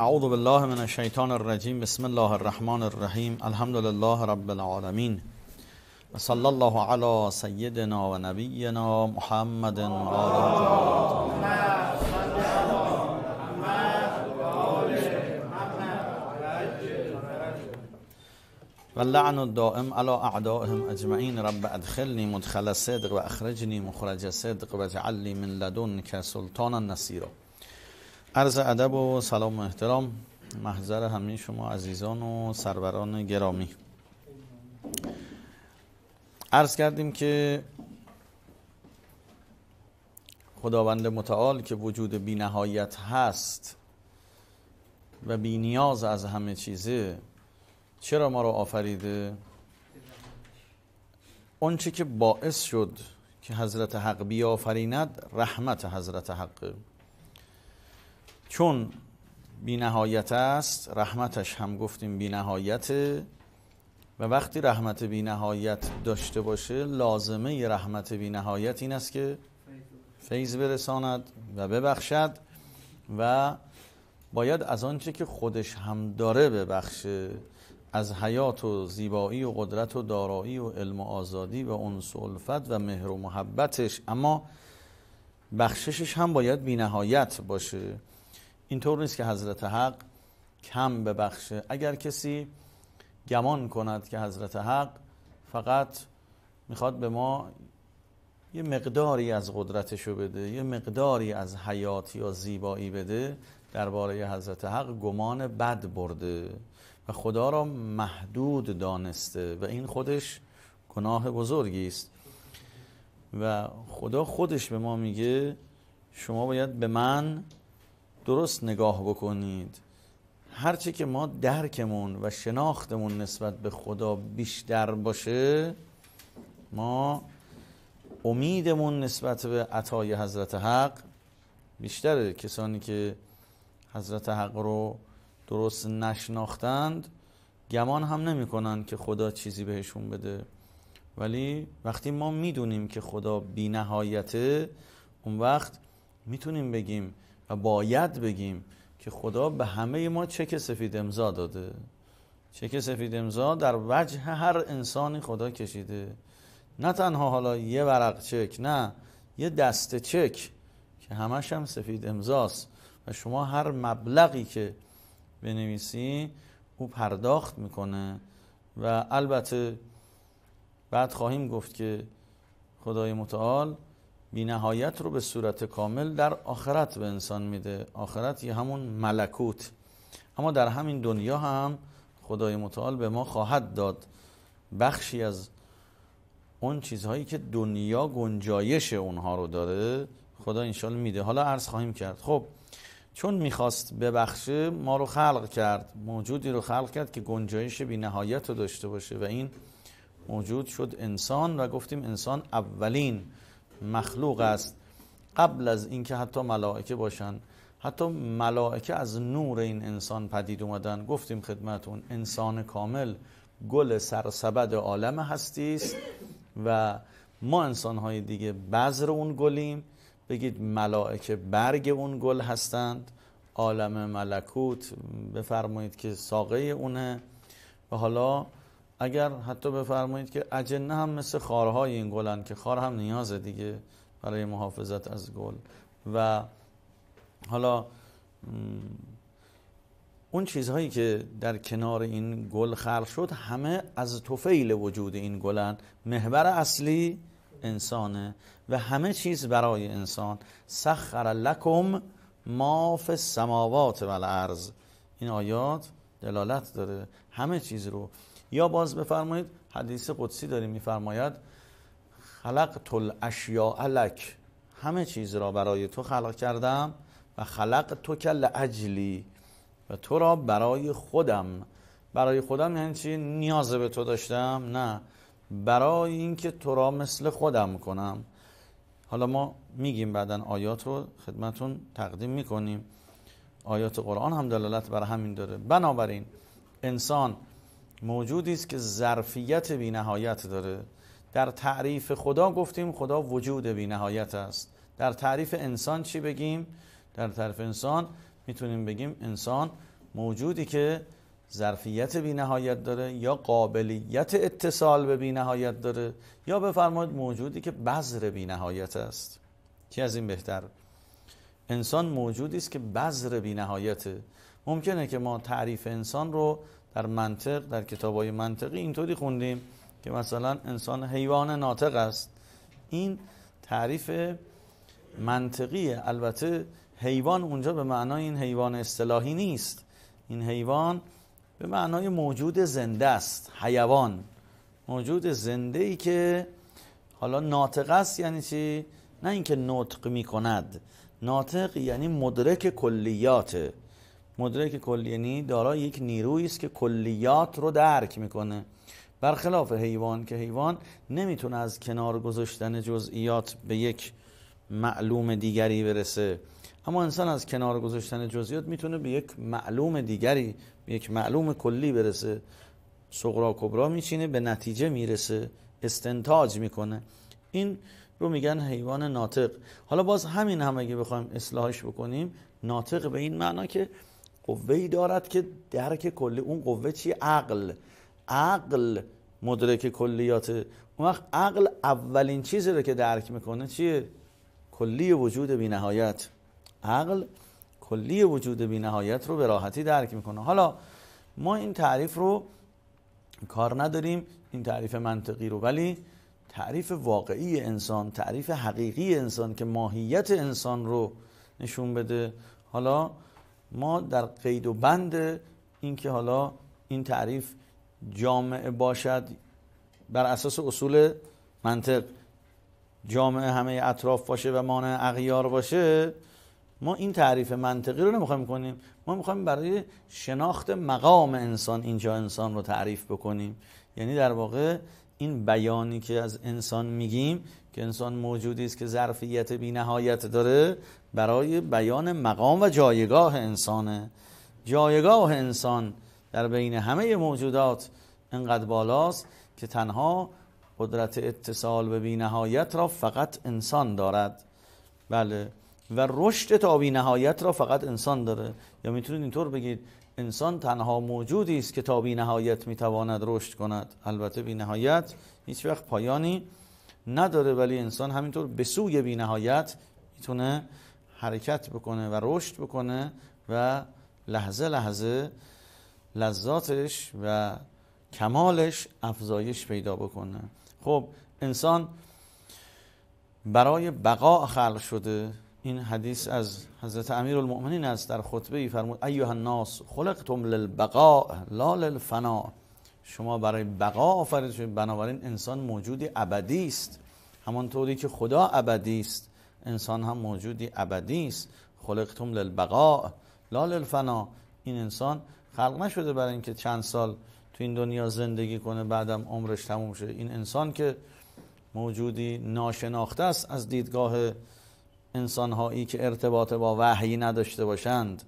أعوذ بالله من الشيطان الرجيم بسم الله الرحمن الرحيم الحمد لله رب العالمين وصلى الله على سيدنا ونبينا محمد وعلى واللعن الدائم على أعدائهم أجمعين رب أدخلني مدخل صدق وأخرجني مخرج صدق واجعل لي من لدنك سلطانا نصيرا عرض ادب و سلام و احترام محضر همه شما عزیزان و سروران گرامی عرض کردیم که خداوند متعال که وجود بی نهایت هست و بی نیاز از همه چیزه چرا ما رو آفریده؟ اون که باعث شد که حضرت حق بیافریند رحمت حضرت حقه چون بی نهایت است رحمتش هم گفتیم بی نهایته و وقتی رحمت بی نهایت داشته باشه لازمه رحمت بی نهایت این است که فیض برساند و ببخشد و باید از آنچه که خودش هم داره ببخشه از حیات و زیبایی و قدرت و دارایی و علم و آزادی و انس و الفت و مهر و محبتش اما بخششش هم باید بی نهایت باشه اینطور نیست که حضرت حق کم ببخشه اگر کسی گمان کند که حضرت حق فقط میخواد به ما یه مقداری از قدرتشو بده یه مقداری از حیات یا زیبایی بده درباره حضرت حق گمان بد برده و خدا را محدود دانسته و این خودش گناه بزرگی است و خدا خودش به ما میگه شما باید به من درست نگاه بکنید هرچه که ما درکمون و شناختمون نسبت به خدا بیشتر باشه ما امیدمون نسبت به عطای حضرت حق بیشتره کسانی که حضرت حق رو درست نشناختند گمان هم نمی کنند که خدا چیزی بهشون بده ولی وقتی ما میدونیم که خدا بی نهایته اون وقت میتونیم بگیم و باید بگیم که خدا به همه ما چک سفید امضا داده چک سفید امضا در وجه هر انسانی خدا کشیده نه تنها حالا یه ورق چک نه یه دست چک که همش هم سفید امضاست و شما هر مبلغی که بنویسی او پرداخت میکنه و البته بعد خواهیم گفت که خدای متعال بینهایت رو به صورت کامل در آخرت به انسان میده آخرت یه همون ملکوت اما در همین دنیا هم خدای متعال به ما خواهد داد بخشی از اون چیزهایی که دنیا گنجایش اونها رو داره خدا انشالله میده حالا عرض خواهیم کرد خب چون میخواست ببخشه ما رو خلق کرد موجودی رو خلق کرد که گنجایش بی رو داشته باشه و این موجود شد انسان و گفتیم انسان اولین مخلوق است قبل از اینکه حتی ملائکه باشن حتی ملائکه از نور این انسان پدید اومدن گفتیم خدمتون انسان کامل گل سرسبد عالم هستی است و ما انسانهای دیگه بذر اون گلیم بگید ملائکه برگ اون گل هستند عالم ملکوت بفرمایید که ساقه اونه و حالا اگر حتی بفرمایید که اجنه هم مثل خارهای این گلن که خار هم نیازه دیگه برای محافظت از گل و حالا اون چیزهایی که در کنار این گل خلق شد همه از توفیل وجود این گلن محور اصلی انسانه و همه چیز برای انسان سخر لکم ما فی السماوات و الارض این آیات دلالت داره همه چیز رو یا باز بفرمایید حدیث قدسی داریم میفرماید خلق تل اشیاء الک همه چیز را برای تو خلق کردم و خلق تو کل اجلی و تو را برای خودم برای خودم یعنی چی نیاز به تو داشتم نه برای اینکه تو را مثل خودم کنم حالا ما میگیم بعدا آیات رو خدمتون تقدیم میکنیم آیات قرآن هم دلالت بر همین داره بنابراین انسان موجودی است که ظرفیت بینهایت داره در تعریف خدا گفتیم خدا وجود بینهایت است در تعریف انسان چی بگیم در تعریف انسان میتونیم بگیم انسان موجودی که ظرفیت بینهایت داره یا قابلیت اتصال به بینهایت داره یا بفرمایید موجودی که بذر بینهایت است کی از این بهتر انسان موجودی است که بذر ممکن ممکنه که ما تعریف انسان رو در منطق در کتاب های منطقی اینطوری خوندیم که مثلا انسان حیوان ناطق است این تعریف منطقیه البته حیوان اونجا به معنای این حیوان اصطلاحی نیست این حیوان به معنای موجود زنده است حیوان موجود زنده ای که حالا ناطق است یعنی چی؟ نه اینکه نطق می کند ناطق یعنی مدرک کلیاته مدرک کلی یعنی دارای یک نیرویی است که کلیات رو درک میکنه برخلاف حیوان که حیوان نمیتونه از کنار گذاشتن جزئیات به یک معلوم دیگری برسه اما انسان از کنار گذاشتن جزئیات میتونه به یک معلوم دیگری به یک معلوم کلی برسه صغرا کبرا میچینه به نتیجه میرسه استنتاج میکنه این رو میگن حیوان ناطق حالا باز همین هم اگه بخوایم اصلاحش بکنیم ناطق به این معنا که قوه دارد که درک کلی اون قوه چی عقل عقل مدرک کلیات اون وقت عقل اولین چیزی رو که درک میکنه چیه کلی وجود بی نهایت عقل کلی وجود بی نهایت رو به راحتی درک میکنه حالا ما این تعریف رو کار نداریم این تعریف منطقی رو ولی تعریف واقعی انسان تعریف حقیقی انسان که ماهیت انسان رو نشون بده حالا ما در قید و بند اینکه حالا این تعریف جامعه باشد بر اساس اصول منطق جامعه همه اطراف باشه و مانع اغیار باشه ما این تعریف منطقی رو نمیخوایم کنیم ما میخوایم برای شناخت مقام انسان اینجا انسان رو تعریف بکنیم یعنی در واقع این بیانی که از انسان میگیم که انسان موجودی است که ظرفیت بینهایت داره برای بیان مقام و جایگاه انسانه جایگاه انسان در بین همه موجودات انقدر بالاست که تنها قدرت اتصال به بینهایت را فقط انسان دارد بله و رشد تا بینهایت را فقط انسان داره یا میتونید اینطور بگید انسان تنها موجودی است که تا بینهایت میتواند رشد کند البته بینهایت هیچ وقت پایانی نداره ولی انسان همینطور به سوی بی نهایت میتونه حرکت بکنه و رشد بکنه و لحظه لحظه لذاتش و کمالش افزایش پیدا بکنه خب انسان برای بقا خلق شده این حدیث از حضرت امیر المؤمنین است در خطبه ای فرمود ایوه الناس خلقتم للبقا لا للفنا شما برای بقا آفرید شده بنابراین انسان موجود ابدی است همانطوری که خدا ابدی است انسان هم موجودی ابدی است خلقتم للبقاء لا للفنا این انسان خلق نشده برای اینکه چند سال تو این دنیا زندگی کنه بعدم عمرش تموم شه این انسان که موجودی ناشناخته است از دیدگاه انسانهایی که ارتباط با وحی نداشته باشند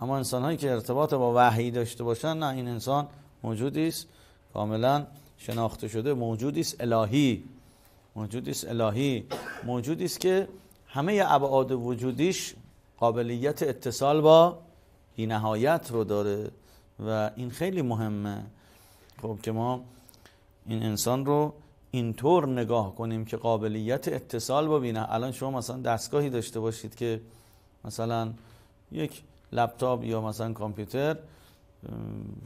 اما انسانهایی که ارتباط با وحی داشته باشند نه این انسان موجودی است کاملا شناخته شده موجودی است الهی موجودی است الهی موجودی است که همه ابعاد وجودیش قابلیت اتصال با نهایت رو داره و این خیلی مهمه خب که ما این انسان رو اینطور نگاه کنیم که قابلیت اتصال با بینه الان شما مثلا دستگاهی داشته باشید که مثلا یک لپتاپ یا مثلا کامپیوتر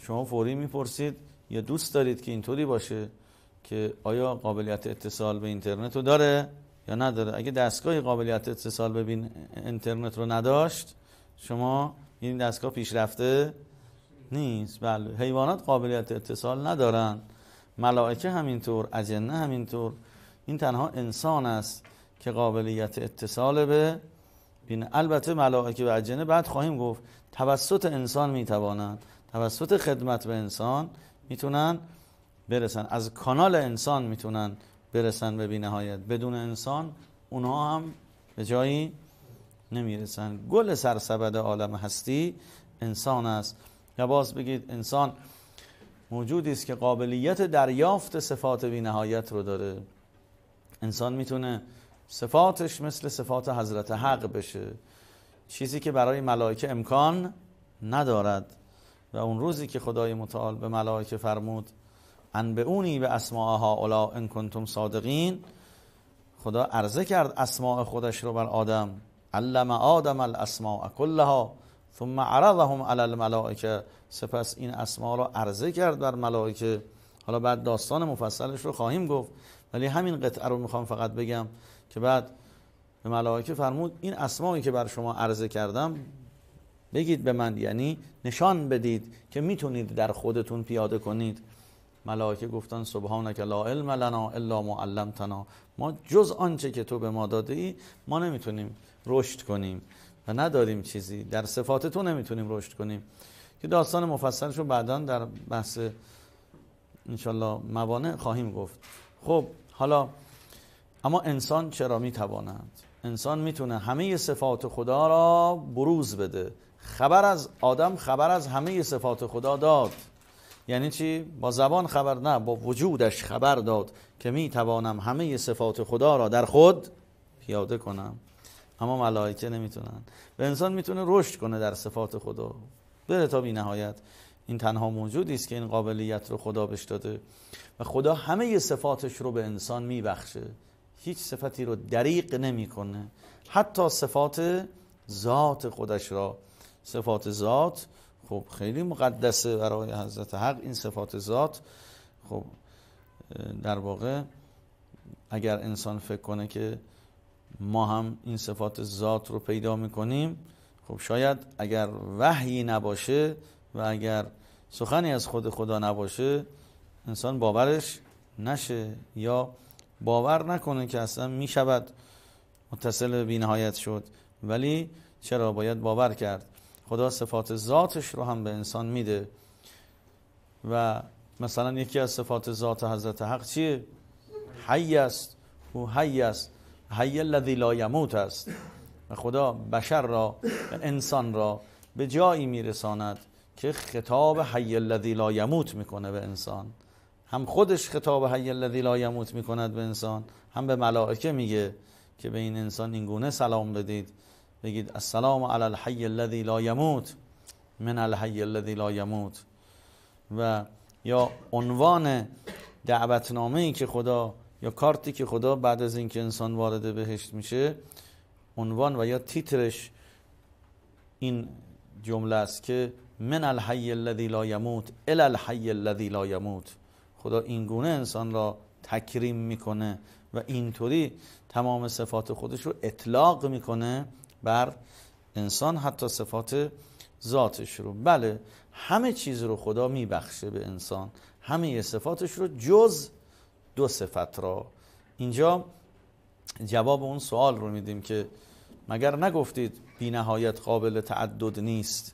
شما فوری میپرسید یا دوست دارید که اینطوری باشه که آیا قابلیت اتصال به اینترنت رو داره یا نداره اگه دستگاهی قابلیت اتصال به اینترنت رو نداشت شما این دستگاه پیشرفته نیست بله حیوانات قابلیت اتصال ندارن ملائکه همینطور اجنه همینطور این تنها انسان است که قابلیت اتصال به بین البته ملائکه و اجنه بعد خواهیم گفت توسط انسان میتوانند توسط خدمت به انسان میتونن برسن از کانال انسان میتونن برسن به بینهایت بدون انسان اونها هم به جایی نمیرسن گل سرسبد عالم هستی انسان است یا باز بگید انسان موجودی است که قابلیت دریافت صفات بینهایت رو داره انسان میتونه صفاتش مثل صفات حضرت حق بشه چیزی که برای ملائکه امکان ندارد و اون روزی که خدای متعال به ملائکه فرمود انبعونی به اسماء ها اولا ان کنتم صادقین خدا عرضه کرد اسماع خودش رو بر آدم علم آدم الاسماء کلها ثم عرضهم علی الملائکه سپس این اسماء رو عرضه کرد بر ملائکه حالا بعد داستان مفصلش رو خواهیم گفت ولی همین قطعه رو میخوام فقط بگم که بعد به ملائکه فرمود این اسمایی که بر شما عرضه کردم بگید به من یعنی نشان بدید که میتونید در خودتون پیاده کنید ملائکه گفتن سبحانک لا علم لنا الا ما علمتنا ما جز آنچه که تو به ما داده ای ما نمیتونیم رشد کنیم و نداریم چیزی در صفات تو نمیتونیم رشد کنیم که داستان مفصلش رو بعدا در بحث انشالله موانع خواهیم گفت خب حالا اما انسان چرا میتواند انسان میتونه همه صفات خدا را بروز بده خبر از آدم خبر از همه صفات خدا داد یعنی چی با زبان خبر نه با وجودش خبر داد که می توانم همه صفات خدا را در خود پیاده کنم اما ملائکه نمیتونن و انسان میتونه رشد کنه در صفات خدا بره تا بی نهایت این تنها موجودی است که این قابلیت رو خدا بهش داده و خدا همه صفاتش رو به انسان میبخشه هیچ صفتی رو دریق نمیکنه حتی صفات ذات خودش را صفات ذات خب خیلی مقدسه برای حضرت حق این صفات ذات خب در واقع اگر انسان فکر کنه که ما هم این صفات ذات رو پیدا میکنیم خب شاید اگر وحی نباشه و اگر سخنی از خود خدا نباشه انسان باورش نشه یا باور نکنه که اصلا میشود متصل به بینهایت شد ولی چرا باید باور کرد خدا صفات ذاتش رو هم به انسان میده و مثلا یکی از صفات ذات حضرت حق چیه؟ حی است او حی است حی الذی لا یموت است و خدا بشر را انسان را به جایی میرساند که خطاب حی الذی لا یموت میکنه به انسان هم خودش خطاب حی الذی لا یموت میکند به انسان هم به ملائکه میگه که به این انسان اینگونه سلام بدید بگید السلام علی الحی الذی لا یموت من الحی الذی لا یموت و یا عنوان دعوتنامه ای که خدا یا کارتی که خدا بعد از اینکه انسان وارد بهشت میشه عنوان و یا تیترش این جمله است که من الحی الذی لا یموت ال الحی الذی لا یموت خدا این گونه انسان را تکریم میکنه و اینطوری تمام صفات خودش رو اطلاق میکنه بر انسان حتی صفات ذاتش رو بله همه چیز رو خدا میبخشه به انسان همه صفاتش رو جز دو صفت را اینجا جواب اون سوال رو میدیم که مگر نگفتید بی نهایت قابل تعدد نیست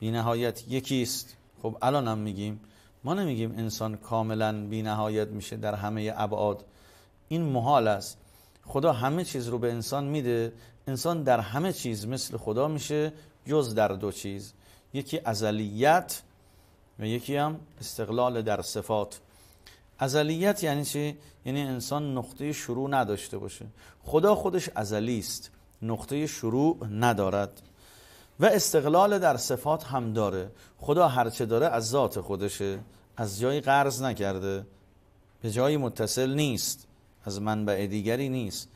بی نهایت یکیست خب الان هم میگیم ما نمیگیم انسان کاملا بی نهایت میشه در همه ابعاد این محال است خدا همه چیز رو به انسان میده انسان در همه چیز مثل خدا میشه جز در دو چیز یکی ازلیت و یکی هم استقلال در صفات ازلیت یعنی چی؟ یعنی انسان نقطه شروع نداشته باشه خدا خودش ازلیست نقطه شروع ندارد و استقلال در صفات هم داره خدا هرچه داره از ذات خودشه از جایی قرض نکرده به جایی متصل نیست از منبع دیگری نیست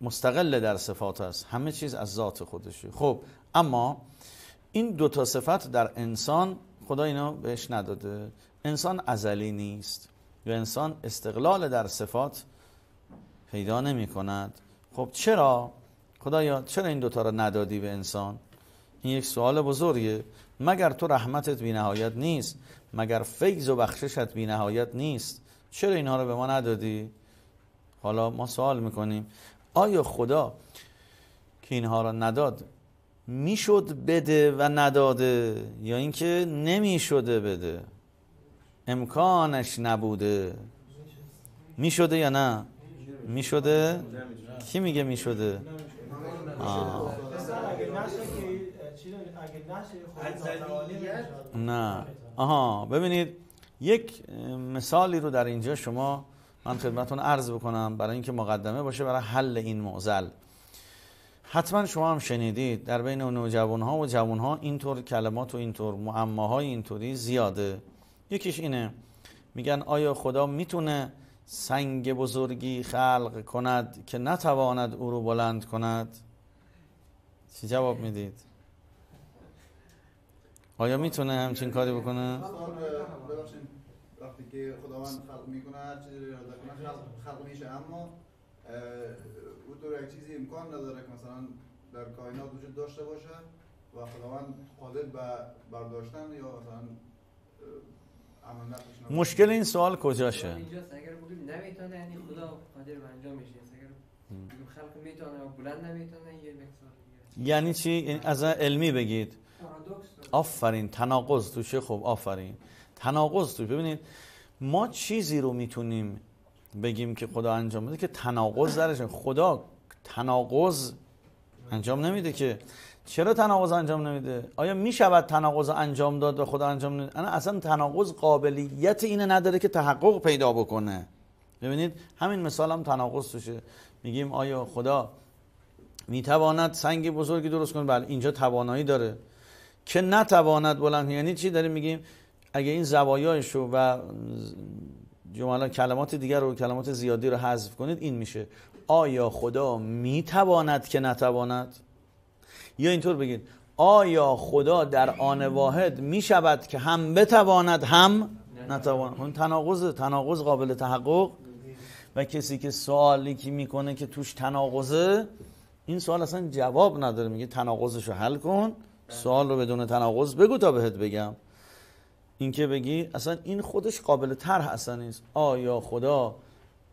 مستقل در صفات است همه چیز از ذات خودشه خب اما این دو تا صفت در انسان خدا اینا بهش نداده انسان ازلی نیست یا انسان استقلال در صفات پیدا نمی کند خب چرا خدایا چرا این دوتا را ندادی به انسان این یک سوال بزرگه مگر تو رحمتت بی نهایت نیست مگر فیض و بخششت بی نهایت نیست چرا اینها رو به ما ندادی حالا ما سوال میکنیم آیا خدا که اینها را نداد میشد بده و نداده یا اینکه نمیشده بده امکانش نبوده میشده یا نه میشده کی میگه میشده نه آها ببینید یک مثالی رو در اینجا شما من خدمتون عرض بکنم برای اینکه مقدمه باشه برای حل این معضل حتما شما هم شنیدید در بین نوجوان ها و جوان ها اینطور کلمات و اینطور معماهای اینطوری زیاده یکیش اینه میگن آیا خدا میتونه سنگ بزرگی خلق کند که نتواند او رو بلند کند چی جواب میدید آیا میتونه همچین کاری بکنه وقتی که خداوند خلق میکنه هر چیزی رو اراده کنه خلق, خلق میشه اما او طور یک چیزی امکان نداره که مثلا در کائنات وجود داشته باشه و خداوند قادر به برداشتن یا مثلا مشکل این سوال کجاشه اینجاست اگر بگیم نمیتونه یعنی خدا قادر به انجام یعنی اگر بگیم خلق میتونه و بلند نمیتونه یه مقدار یعنی چی از علمی بگید آفرین تناقض توشه خوب آفرین تناقض توی ببینید ما چیزی رو میتونیم بگیم که خدا انجام بده که تناقض درش خدا تناقض انجام نمیده که چرا تناقض انجام نمیده آیا میشود تناقض انجام داد و خدا انجام نمیده انا اصلا تناقض قابلیت اینه نداره که تحقق پیدا بکنه ببینید همین مثال هم تناقض توشه میگیم آیا خدا میتواند سنگ بزرگی درست کنه بله اینجا توانایی داره که نتواند بلند یعنی چی داریم میگیم اگه این زوایایش و جملات کلمات دیگر رو کلمات زیادی رو حذف کنید این میشه آیا خدا میتواند که نتواند یا اینطور بگید آیا خدا در آن واحد میشود که هم بتواند هم نتواند اون تناقض تناقض قابل تحقق و کسی که سوالی که میکنه که توش تناقضه این سوال اصلا جواب نداره میگه تناقضش رو حل کن سوال رو بدون تناقض بگو تا بهت بگم اینکه بگی اصلا این خودش قابل طرح اصلا نیست آیا خدا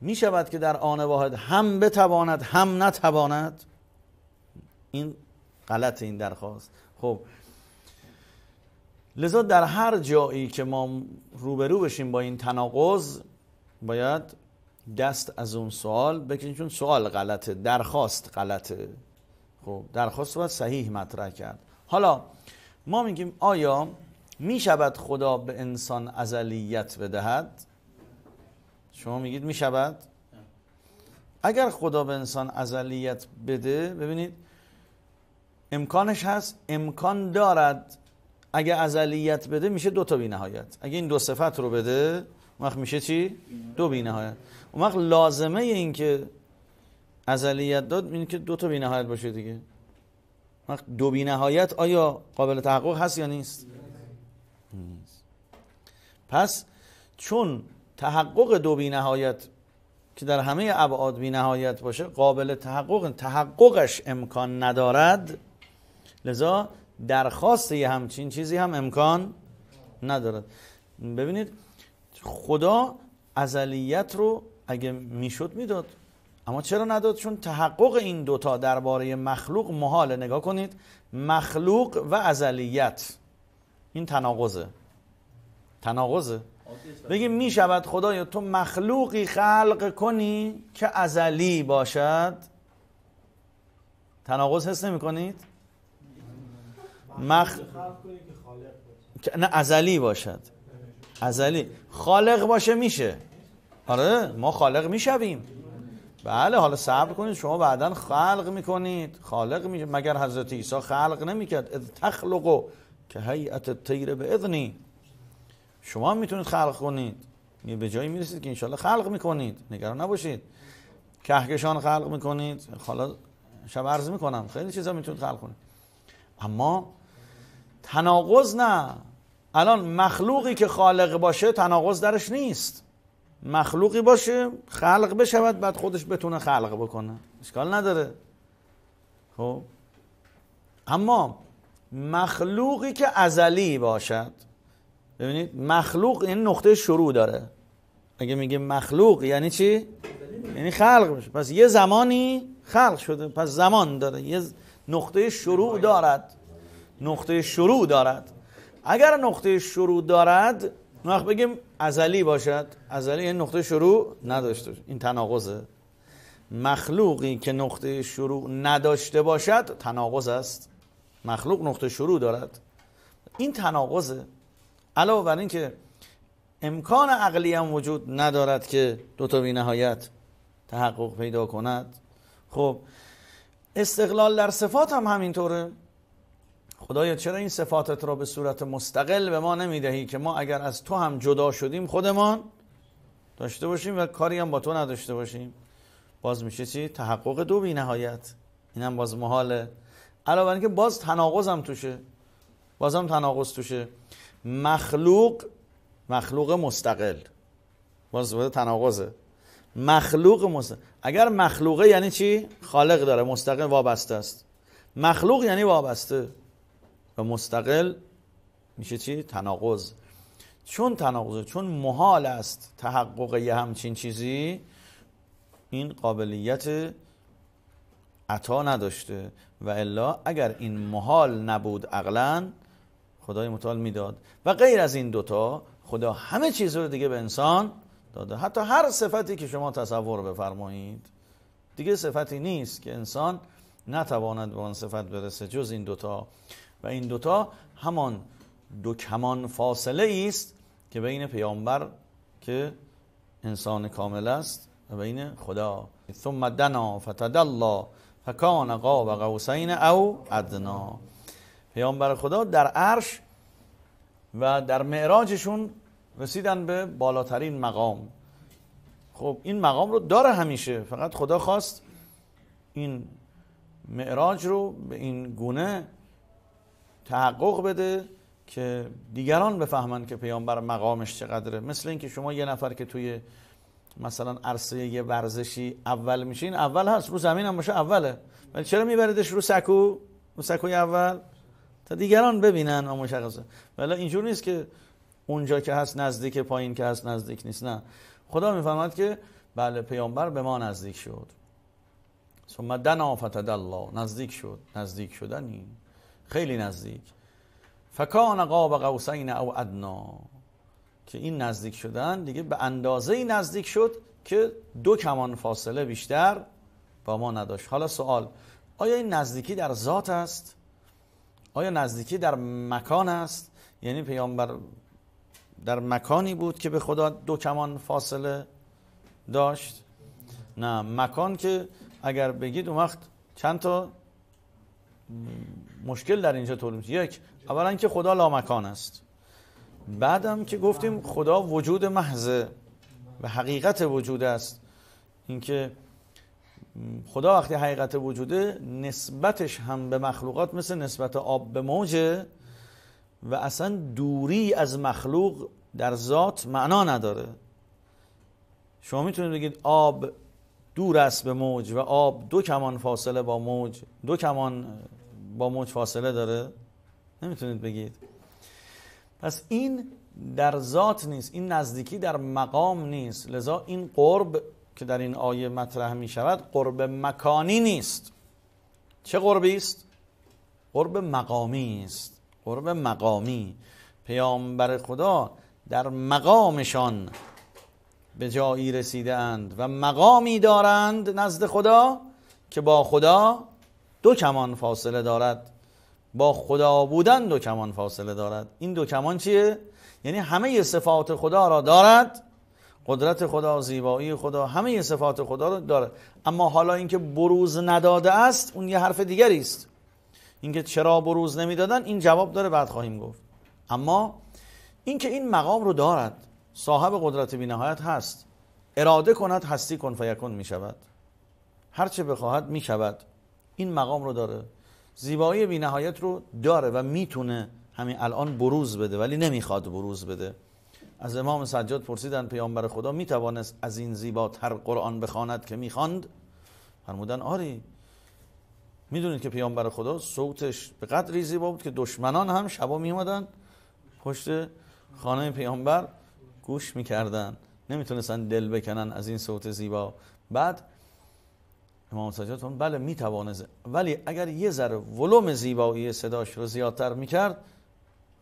می شود که در آن واحد هم بتواند هم نتواند این غلط این درخواست خب لذا در هر جایی که ما روبرو بشیم با این تناقض باید دست از اون سوال بکنیم چون سوال غلطه درخواست غلطه خب درخواست باید صحیح مطرح کرد حالا ما میگیم آیا می شود خدا به انسان ازلیت بدهد شما میگید می شود اگر خدا به انسان ازلیت بده ببینید امکانش هست امکان دارد اگر ازلیت بده میشه دو تا بینهایت اگه این دو صفت رو بده اون میشه چی؟ دو بینهایت اون وقت لازمه این که ازلیت داد این که دو تا بینهایت باشه دیگه وقت دو بینهایت آیا قابل تحقق هست یا نیست؟ پس چون تحقق دو بی نهایت که در همه ابعاد بی نهایت باشه قابل تحقق تحققش امکان ندارد لذا درخواست یه همچین چیزی هم امکان ندارد ببینید خدا ازلیت رو اگه میشد میداد اما چرا نداد چون تحقق این دوتا درباره مخلوق محاله نگاه کنید مخلوق و ازلیت این تناقضه تناقضه بگی می شود خدایا تو مخلوقی خلق کنی که ازلی باشد تناقض حس نمی کنید؟ مخ... نه ازلی باشد ازلی خالق باشه میشه آره ما خالق میشویم بله حالا صبر کنید شما بعدا خلق میکنید خالق میشه مگر حضرت عیسی خلق نمیکرد تخلق و که هیئت الطیر به اذنی شما میتونید خلق کنید یه به جایی میرسید که انشالله خلق میکنید نگران نباشید کهکشان خلق میکنید حالا شب عرض میکنم خیلی چیزا میتونید خلق کنید اما تناقض نه الان مخلوقی که خالق باشه تناقض درش نیست مخلوقی باشه خلق بشود بعد خودش بتونه خلق بکنه اشکال نداره خب اما مخلوقی که ازلی باشد ببینید مخلوق این نقطه شروع داره اگه میگه مخلوق یعنی چی؟ یعنی خلق میشه پس یه زمانی خلق شده پس زمان داره یه نقطه شروع دارد نقطه شروع دارد اگر نقطه شروع دارد وقت بگیم ازلی باشد ازلی این نقطه شروع نداشته این تناقضه مخلوقی که نقطه شروع نداشته باشد تناقض است مخلوق نقطه شروع دارد این تناقضه علاوه بر اینکه امکان عقلی هم وجود ندارد که دو تا بی نهایت تحقق پیدا کند خب استقلال در صفات هم همینطوره خدایا چرا این صفاتت را به صورت مستقل به ما نمیدهی که ما اگر از تو هم جدا شدیم خودمان داشته باشیم و کاری هم با تو نداشته باشیم باز میشه چی؟ تحقق دو بی نهایت این هم باز محاله علاوه اینکه باز تناقض هم توشه باز هم تناقض توشه مخلوق مخلوق مستقل باز باید تناقضه مخلوق مستقل اگر مخلوقه یعنی چی؟ خالق داره مستقل وابسته است مخلوق یعنی وابسته و مستقل میشه چی؟ تناقض چون تناقضه چون محال است تحقق یه همچین چیزی این قابلیت عطا نداشته و الا اگر این محال نبود عقلا خدای متعال میداد و غیر از این دوتا خدا همه چیز رو دیگه به انسان داده حتی هر صفتی که شما تصور بفرمایید دیگه صفتی نیست که انسان نتواند به آن صفت برسه جز این دوتا و این دوتا همان دو کمان فاصله است که بین پیامبر که انسان کامل است و بین خدا ثم دنا فتدلا فکان قاب قوسین او ادنا پیامبر خدا در عرش و در معراجشون رسیدن به بالاترین مقام خب این مقام رو داره همیشه فقط خدا خواست این معراج رو به این گونه تحقق بده که دیگران بفهمند که پیامبر مقامش چقدره مثل اینکه شما یه نفر که توی مثلا عرصه یه ورزشی اول میشه این اول هست رو زمین هم باشه اوله ولی چرا میبردش رو سکو رو سکوی اول تا دیگران ببینن اما شخصه ولی اینجور نیست که اونجا که هست نزدیک پایین که هست نزدیک نیست نه خدا میفهمد که بله پیامبر به ما نزدیک شد ثم دنا الله نزدیک شد نزدیک شدنی خیلی نزدیک فکان قاب قوسین او ادنا که این نزدیک شدن دیگه به اندازه ای نزدیک شد که دو کمان فاصله بیشتر با ما نداشت حالا سوال آیا این نزدیکی در ذات است؟ آیا نزدیکی در مکان است؟ یعنی پیامبر در مکانی بود که به خدا دو کمان فاصله داشت؟ نه مکان که اگر بگید اون وقت چند تا مشکل در اینجا طول یک اولا که خدا مکان است بعدم که گفتیم خدا وجود محض و حقیقت وجود است اینکه خدا وقتی حقیقت وجوده نسبتش هم به مخلوقات مثل نسبت آب به موجه و اصلا دوری از مخلوق در ذات معنا نداره شما میتونید بگید آب دور است به موج و آب دو کمان فاصله با موج دو کمان با موج فاصله داره نمیتونید بگید پس این در ذات نیست این نزدیکی در مقام نیست لذا این قرب که در این آیه مطرح می شود قرب مکانی نیست چه قربی است قرب مقامی است قرب مقامی پیامبر خدا در مقامشان به جایی رسیده اند و مقامی دارند نزد خدا که با خدا دو کمان فاصله دارد با خدا بودن دو کمان فاصله دارد این دو کمان چیه؟ یعنی همه صفات خدا را دارد قدرت خدا زیبایی خدا همه صفات خدا را دارد اما حالا اینکه بروز نداده است اون یه حرف دیگری است اینکه چرا بروز نمیدادن این جواب داره بعد خواهیم گفت اما اینکه این مقام رو دارد صاحب قدرت بینهایت هست اراده کند هستی کن فیکن می شود هر چه بخواهد می شود این مقام رو داره زیبایی بینهایت رو داره و میتونه همین الان بروز بده ولی نمیخواد بروز بده از امام سجاد پرسیدن پیامبر خدا میتوانست از این زیباتر قرآن بخواند که میخواند فرمودن آری میدونید که پیامبر خدا صوتش به قدری زیبا بود که دشمنان هم شبا میومدن پشت خانه پیامبر گوش میکردن نمیتونستن دل بکنن از این صوت زیبا بعد امام سجاد فرمود بله ولی اگر یه ذره ولوم زیبایی صداش رو زیادتر میکرد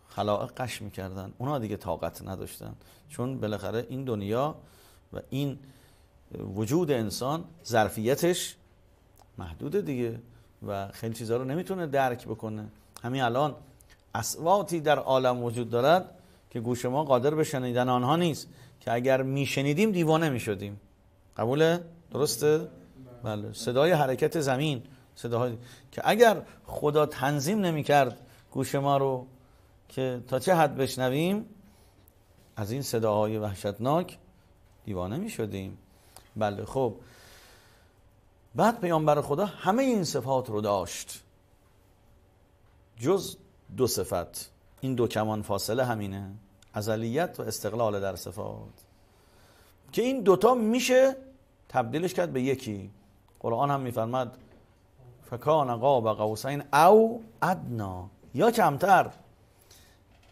خلاق قش میکردن اونا دیگه طاقت نداشتن چون بالاخره این دنیا و این وجود انسان ظرفیتش محدود دیگه و خیلی چیزها رو نمیتونه درک بکنه همین الان اسواتی در عالم وجود دارد که گوش ما قادر به شنیدن آنها نیست که اگر میشنیدیم دیوانه میشدیم قبوله درسته بله صدای حرکت زمین صداهای که اگر خدا تنظیم نمیکرد گوش ما رو که تا چه حد بشنویم از این صداهای وحشتناک دیوانه می شدیم بله خب بعد پیامبر خدا همه این صفات رو داشت جز دو صفت این دو کمان فاصله همینه ازلیت و استقلال در صفات که این دوتا میشه تبدیلش کرد به یکی قرآن هم میفرمد فکان قاب قوسین او ادنا یا کمتر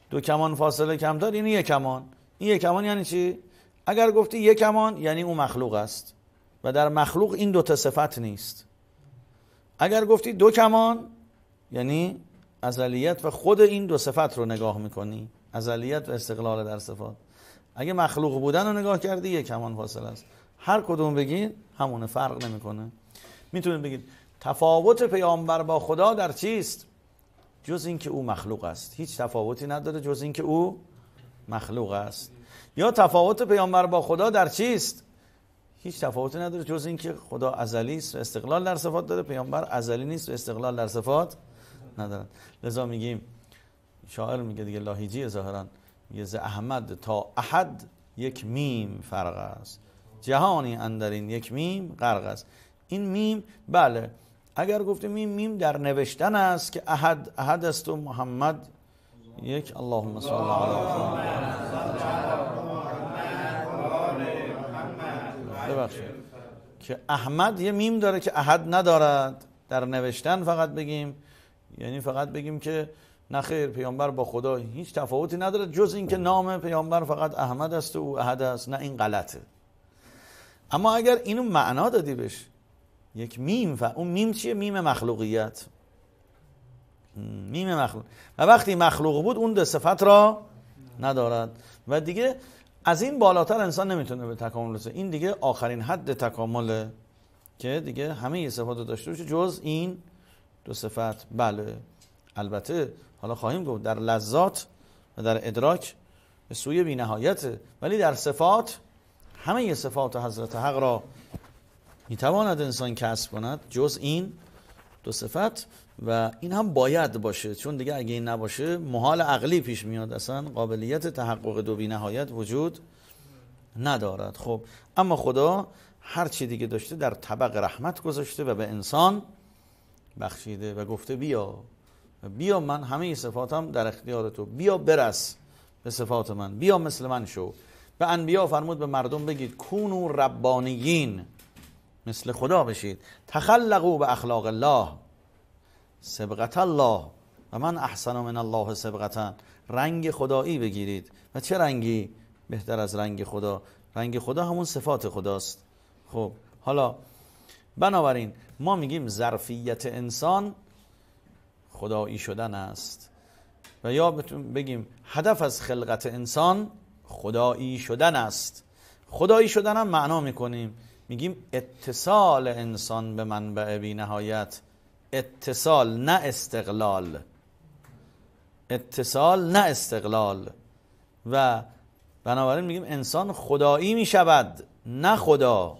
دو کمان فاصله کمتر این یعنی یک کمان این یک کمان یعنی چی اگر گفتی یک کمان یعنی او مخلوق است و در مخلوق این دو تصفت صفت نیست اگر گفتی دو کمان یعنی ازلیت و خود این دو صفت رو نگاه میکنی ازلیت و استقلال در صفات اگه مخلوق بودن رو نگاه کردی یک کمان فاصله است هر کدوم بگین همونه فرق نمیکنه میتونید بگید تفاوت پیامبر با خدا در چیست جز اینکه او مخلوق است هیچ تفاوتی نداره جز اینکه او مخلوق است یا تفاوت پیامبر با خدا در چیست هیچ تفاوتی نداره جز اینکه خدا ازلی است و استقلال در صفات داره پیامبر ازلی نیست و استقلال در صفات ندارد لذا میگیم شاعر میگه دیگه لاهیجی ظاهرا میگه ز احمد تا احد یک میم فرق است جهانی اندر این یک میم غرق است این میم بله اگر گفتیم این میم در نوشتن است که احد احد است و محمد یک اللهم صل علی ببخشید که احمد یه میم داره که احد ندارد در نوشتن فقط بگیم یعنی فقط بگیم که نخیر پیامبر با خدا هیچ تفاوتی ندارد جز اینکه نام پیامبر فقط احمد است و او احد است نه این غلطه اما اگر اینو معنا دادی بهش یک میم و اون میم چیه میم مخلوقیت میم مخلوق و وقتی مخلوق بود اون دو صفت را ندارد و دیگه از این بالاتر انسان نمیتونه به تکامل رسه این دیگه آخرین حد تکامله که دیگه همه صفات رو داشته باشه جز این دو صفت بله البته حالا خواهیم گفت در لذات و در ادراک به سوی بینهایته ولی در صفات همه صفات حضرت حق را میتواند انسان کسب کند جز این دو صفت و این هم باید باشه چون دیگه اگه این نباشه محال عقلی پیش میاد اصلا قابلیت تحقق دو بی نهایت وجود ندارد خب اما خدا هر چی دیگه داشته در طبق رحمت گذاشته و به انسان بخشیده و گفته بیا بیا من همه صفاتم در اختیار تو بیا برس به صفات من بیا مثل من شو و انبیا فرمود به مردم بگید کونو ربانیین مثل خدا بشید تخلقوا به اخلاق الله سبقت الله و من احسن من الله سبقتا رنگ خدایی بگیرید و چه رنگی بهتر از رنگ خدا رنگ خدا همون صفات خداست خب حالا بنابراین ما میگیم ظرفیت انسان خدایی شدن است و یا بگیم هدف از خلقت انسان خدایی شدن است خدایی شدن هم معنا میکنیم میگیم اتصال انسان به منبع بی نهایت اتصال نه استقلال اتصال نه استقلال و بنابراین میگیم انسان خدایی میشود نه خدا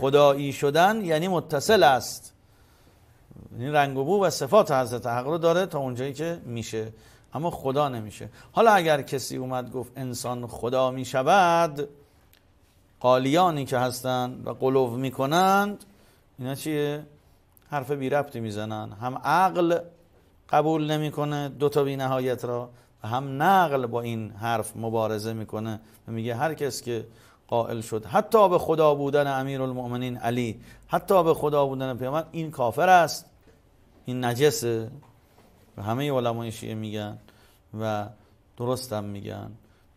خدایی شدن یعنی متصل است این یعنی رنگ و بو و صفات حضرت حق رو داره تا اونجایی که میشه اما خدا نمیشه حالا اگر کسی اومد گفت انسان خدا میشود قالیانی که هستند و قلوب میکنند اینا چیه؟ حرف بی ربطی میزنن هم عقل قبول نمیکنه دو تا بی را و هم نقل با این حرف مبارزه میکنه و میگه هر کس که قائل شد حتی به خدا بودن امیر علی حتی به خدا بودن پیامبر این کافر است این نجسه و همه علمای شیعه میگن و درستم میگن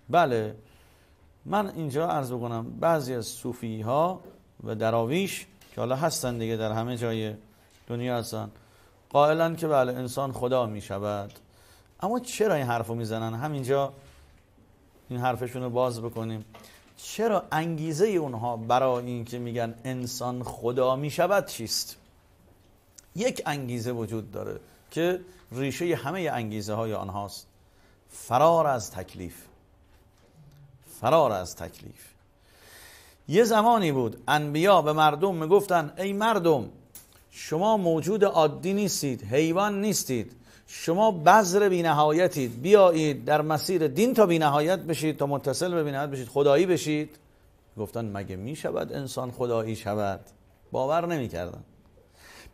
بله من اینجا عرض بکنم بعضی از صوفی ها و دراویش که حالا هستن دیگه در همه جای دنیا هستن قائلن که بله انسان خدا میشود. اما چرا این حرف رو میزنن همینجا این حرفشون رو باز بکنیم چرا انگیزه اونها برای اینکه میگن انسان خدا می چیست یک انگیزه وجود داره که ریشه همه انگیزه های آنهاست فرار از تکلیف فرار از تکلیف یه زمانی بود انبیا به مردم میگفتن ای مردم شما موجود عادی نیستید حیوان نیستید شما بذر بینهایتید بیایید در مسیر دین تا بینهایت بشید تا متصل به بینهایت بشید خدایی بشید گفتن مگه می شود انسان خدایی شود باور نمیکردن.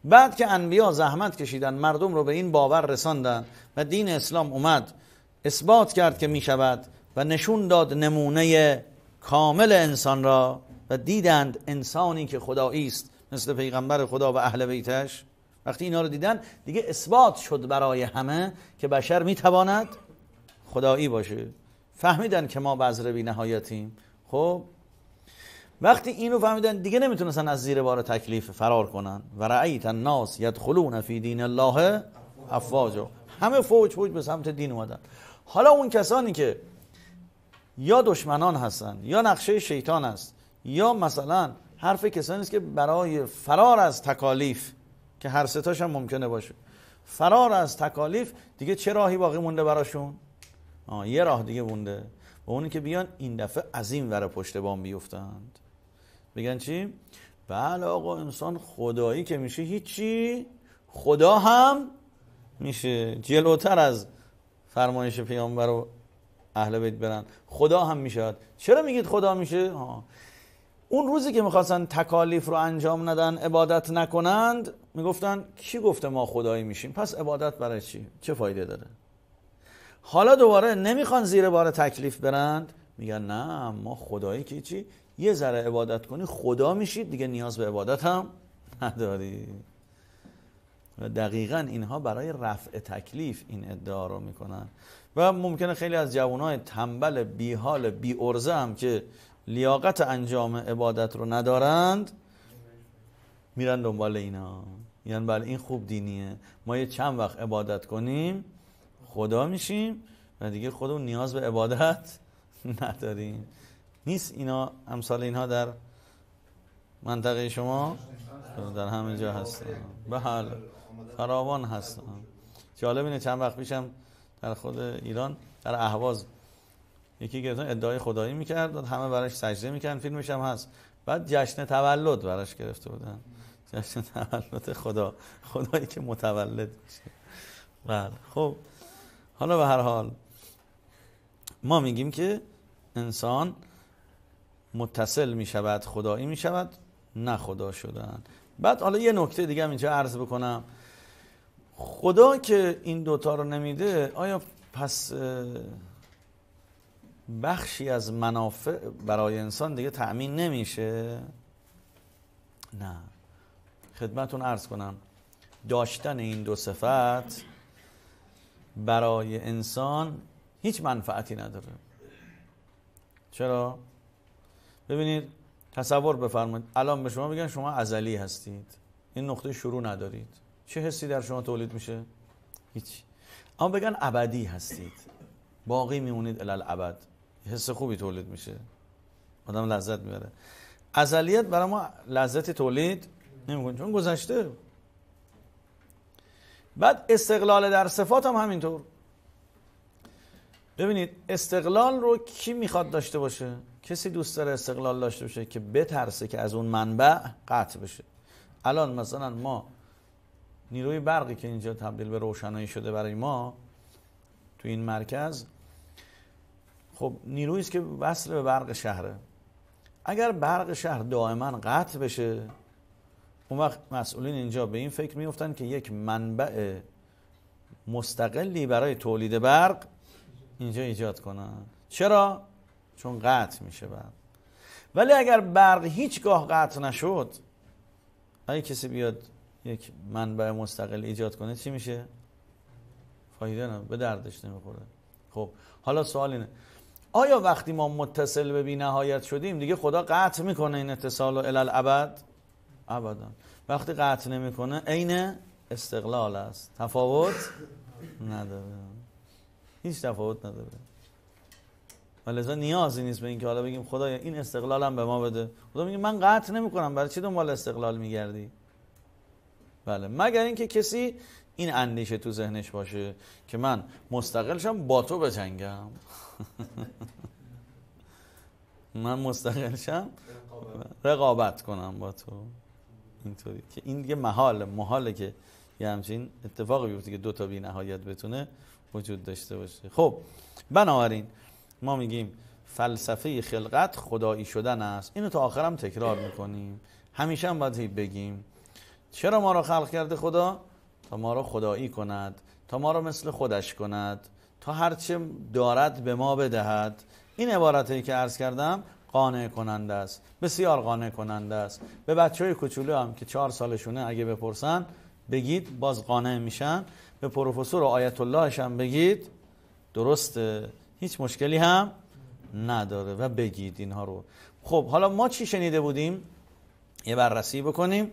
بعد که انبیا زحمت کشیدن مردم رو به این باور رساندن و دین اسلام اومد اثبات کرد که می شود و نشون داد نمونه کامل انسان را و دیدند انسانی که خدایی است مثل پیغمبر خدا و اهل بیتش وقتی اینا رو دیدن دیگه اثبات شد برای همه که بشر میتواند خدایی باشه فهمیدن که ما بذر بی نهایتیم خب وقتی اینو فهمیدن دیگه نمیتونستن از زیر بار تکلیف فرار کنن و رأیت الناس یدخلون فی دین الله افواج همه فوج فوج به سمت دین اومدن حالا اون کسانی که یا دشمنان هستن یا نقشه شیطان است یا مثلا حرف کسانی است که برای فرار از تکالیف که هر ستاش هم ممکنه باشه فرار از تکالیف دیگه چه راهی باقی مونده براشون یه راه دیگه مونده و اونی که بیان این دفعه از این ور پشت بام بگن چی؟ بله آقا انسان خدایی که میشه هیچی خدا هم میشه جلوتر از فرمایش پیامبر و اهل بیت برن خدا هم میشد چرا میگید خدا میشه ها. اون روزی که میخواستن تکالیف رو انجام ندن عبادت نکنند میگفتن کی گفته ما خدایی میشیم پس عبادت برای چی چه فایده داره حالا دوباره نمیخوان زیر بار تکلیف برند میگن نه ما خدایی که چی یه ذره عبادت کنی خدا میشید دیگه نیاز به عبادت هم نداری و دقیقا اینها برای رفع تکلیف این ادعا رو میکنن و ممکنه خیلی از جوانای تنبل بیحال بی ارزه هم که لیاقت انجام عبادت رو ندارند میرن دنبال اینا یعنی بله این خوب دینیه ما یه چند وقت عبادت کنیم خدا میشیم و دیگه خودمون نیاز به عبادت نداریم نیست اینا امثال اینها در منطقه شما در همه جا هستن به حال فراوان هستن جالب اینه چند وقت پیشم در خود ایران در اهواز یکی گرفتن ادعای خدایی میکرد همه براش سجده میکن فیلمش هم هست بعد جشن تولد براش گرفته بودن جشن تولد خدا خدایی که متولد میشه بله خب حالا به هر حال ما میگیم که انسان متصل می شود خدایی می شود نه خدا شدن بعد حالا یه نکته دیگه هم اینجا عرض بکنم خدا که این دوتا رو نمیده آیا پس بخشی از منافع برای انسان دیگه تأمین نمیشه نه خدمتون عرض کنم داشتن این دو صفت برای انسان هیچ منفعتی نداره چرا؟ ببینید تصور بفرمایید الان به شما میگن شما ازلی هستید این نقطه شروع ندارید چه حسی در شما تولید میشه هیچ اما بگن ابدی هستید باقی میمونید ابد حس خوبی تولید میشه آدم لذت میبره ازلیت برای ما لذت تولید نمیکنه چون گذشته بعد استقلال در صفات هم همینطور ببینید استقلال رو کی میخواد داشته باشه کسی دوست داره استقلال داشته باشه که بترسه که از اون منبع قطع بشه الان مثلا ما نیروی برقی که اینجا تبدیل به روشنایی شده برای ما تو این مرکز خب نیرویی است که وصل به برق شهره اگر برق شهر دائما قطع بشه اون وقت مسئولین اینجا به این فکر میفتن که یک منبع مستقلی برای تولید برق اینجا ایجاد کنن چرا چون قطع میشه بعد ولی اگر برق هیچگاه قطع نشد اگه کسی بیاد یک منبع مستقل ایجاد کنه چی میشه؟ فایده نه به دردش نمیخوره خب حالا سوال اینه آیا وقتی ما متصل به بی شدیم دیگه خدا قطع میکنه این اتصال و الالعبد؟ ابدا وقتی قطع نمیکنه عین استقلال است تفاوت نداره هیچ تفاوت نداره و نیازی نیست به اینکه حالا بگیم خدا این استقلال هم به ما بده خدا میگه من قطع نمیکنم برای چی دنبال استقلال میگردی بله مگر اینکه کسی این اندیشه تو ذهنش باشه که من مستقلشم با تو بجنگم من مستقلشم رقابت کنم با تو اینطوری که این دیگه محاله محاله که یه همچین اتفاقی بیفته که دو تا بی نهایت بتونه وجود داشته باشه خب بنابراین ما میگیم فلسفه خلقت خدایی شدن است اینو تا آخرم تکرار میکنیم همیشه هم باید بگیم چرا ما را خلق کرده خدا تا ما را خدایی کند تا ما را مثل خودش کند تا هرچه دارد به ما بدهد این عبارتی که عرض کردم قانع کننده است بسیار قانع کننده است به بچه های کوچولو هم که چهار سالشونه اگه بپرسن بگید باز قانع میشن به پروفسور و آیت اللهش هم بگید درسته هیچ مشکلی هم نداره و بگید اینها رو خب حالا ما چی شنیده بودیم یه بررسی بکنیم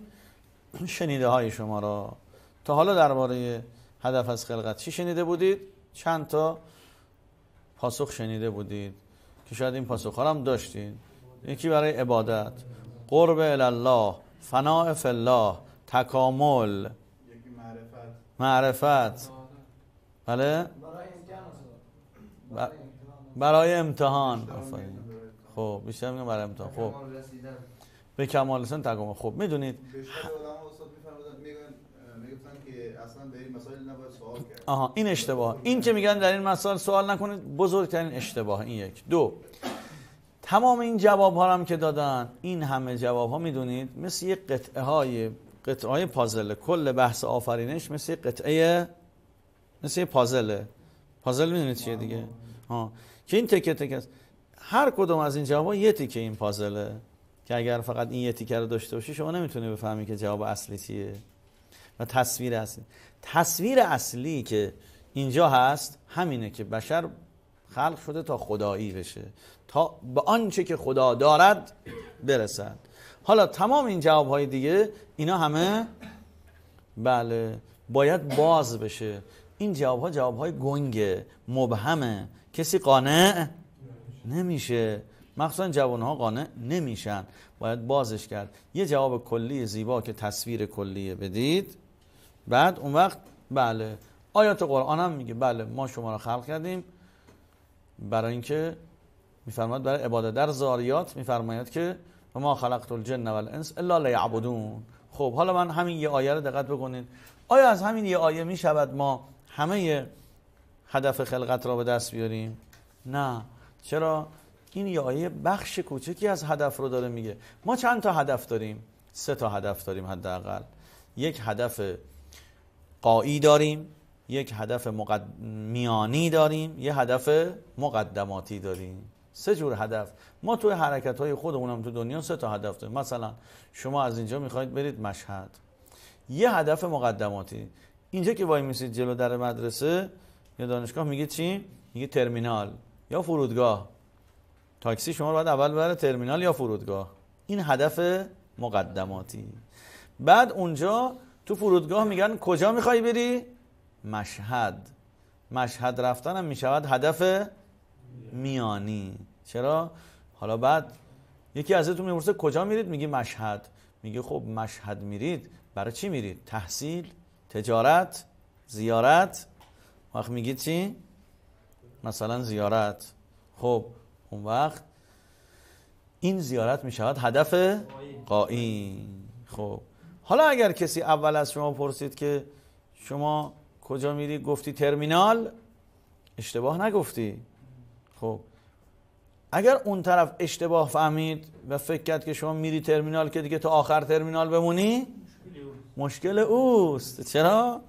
شنیده های شما را تا حالا درباره هدف از خلقت چی شنیده بودید چند تا پاسخ شنیده بودید که شاید این پاسخ ها هم داشتین یکی برای عبادت قرب الله فی الله تکامل معرفت معرفت بله برای امتحان خب بیشتر میگم برای امتحان خب به کمال رسیدن تکامل خب میدونید آها این اشتباه این که میگن در این مسائل سوال نکنید بزرگترین اشتباه این یک دو تمام این جواب ها هم که دادن این همه جواب ها میدونید مثل یه قطعه های قطعه های پازل کل بحث آفرینش مثل قطعه مثل پازل میدونی چیه دیگه ها که این تکه تکه است هر کدوم از این جوابا یه تیکه این پازله که اگر فقط این یه تیکه رو داشته باشی شما نمیتونی بفهمی که جواب اصلی چیه و تصویر اصلی تصویر اصلی که اینجا هست همینه که بشر خلق شده تا خدایی بشه تا به آنچه که خدا دارد برسد حالا تمام این جواب های دیگه اینا همه بله باید باز بشه این جواب ها جواب های گنگه مبهمه کسی قانع نمیشه مخصوصا جوان ها قانع نمیشن باید بازش کرد یه جواب کلی زیبا که تصویر کلیه بدید بعد اون وقت بله آیات قرآن هم میگه بله ما شما را خلق کردیم برای اینکه میفرماید برای عبادت در زاریات میفرماید که ما خلقت الجن والانس الا لیعبدون خب حالا من همین یه آیه رو دقت بکنید آیا از همین یه آیه میشود ما همه هدف خلقت را به دست بیاریم نه چرا این یه آیه بخش کوچکی از هدف رو داره میگه ما چند تا هدف داریم سه تا هدف داریم حداقل یک هدف قایی داریم یک هدف مقد... میانی داریم یه هدف مقدماتی داریم سه جور هدف ما توی حرکت های خودمونم تو دنیا سه تا هدف داریم مثلا شما از اینجا میخواید برید مشهد یه هدف مقدماتی اینجا که وای میسید جلو در مدرسه یا دانشگاه میگه چی میگه ترمینال یا فرودگاه تاکسی شما رو باید اول ببره ترمینال یا فرودگاه این هدف مقدماتی بعد اونجا تو فرودگاه میگن کجا میخوای بری مشهد مشهد رفتن هم میشود هدف میانی چرا حالا بعد یکی ازتون میپرسه کجا میرید میگی مشهد میگه خب مشهد میرید برای چی میرید تحصیل تجارت زیارت وقت میگی چی؟ مثلا زیارت خب اون وقت این زیارت میشود هدف قائین خب حالا اگر کسی اول از شما پرسید که شما کجا میری گفتی ترمینال اشتباه نگفتی خب اگر اون طرف اشتباه فهمید و فکر کرد که شما میری ترمینال که دیگه تا آخر ترمینال بمونی مشکل اوست چرا؟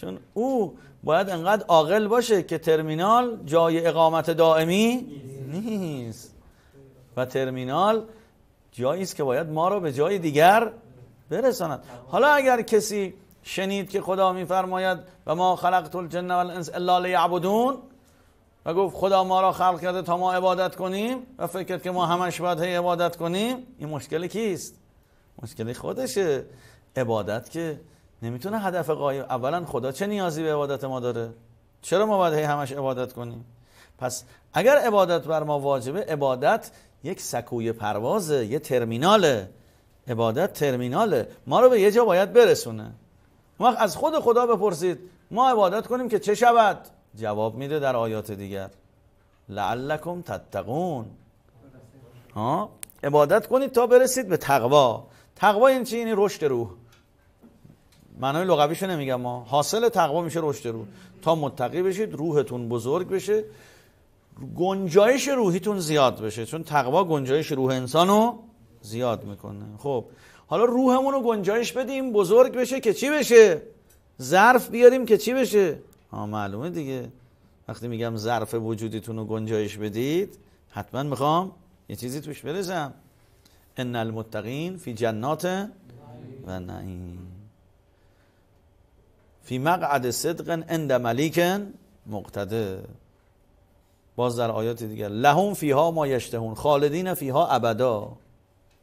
چون او باید انقدر عاقل باشه که ترمینال جای اقامت دائمی نیست و ترمینال جایی است که باید ما رو به جای دیگر برساند حالا اگر کسی شنید که خدا میفرماید و ما خلقت الجن والانس الا لیعبدون و گفت خدا ما را خلق کرده تا ما عبادت کنیم و فکر که ما همش باید عبادت کنیم این مشکل کیست مشکل خودشه عبادت که نمیتونه هدف قایم اولا خدا چه نیازی به عبادت ما داره چرا ما باید همش عبادت کنیم پس اگر عبادت بر ما واجبه عبادت یک سکوی پروازه یه ترمیناله عبادت ترمیناله ما رو به یه جا باید برسونه ما از خود خدا بپرسید ما عبادت کنیم که چه شود جواب میده در آیات دیگر لعلکم تتقون ها عبادت کنید تا برسید به تقوا تقوا این یعنی چی این یعنی رشد رو معنای لغویشو نمیگم ما حاصل تقوا میشه رشد رو تا متقی بشید روحتون بزرگ بشه گنجایش روحیتون زیاد بشه چون تقوا گنجایش روح انسانو زیاد میکنه خب حالا روحمون رو گنجایش بدیم بزرگ بشه که چی بشه ظرف بیاریم که چی بشه ها معلومه دیگه وقتی میگم ظرف وجودیتون رو گنجایش بدید حتما میخوام یه چیزی توش برسم ان المتقین فی جنات و نعیم فی مقعد صدق عند ملیک مقتده باز در آیات دیگر لهم فیها ما یشتهون خالدین فیها ابدا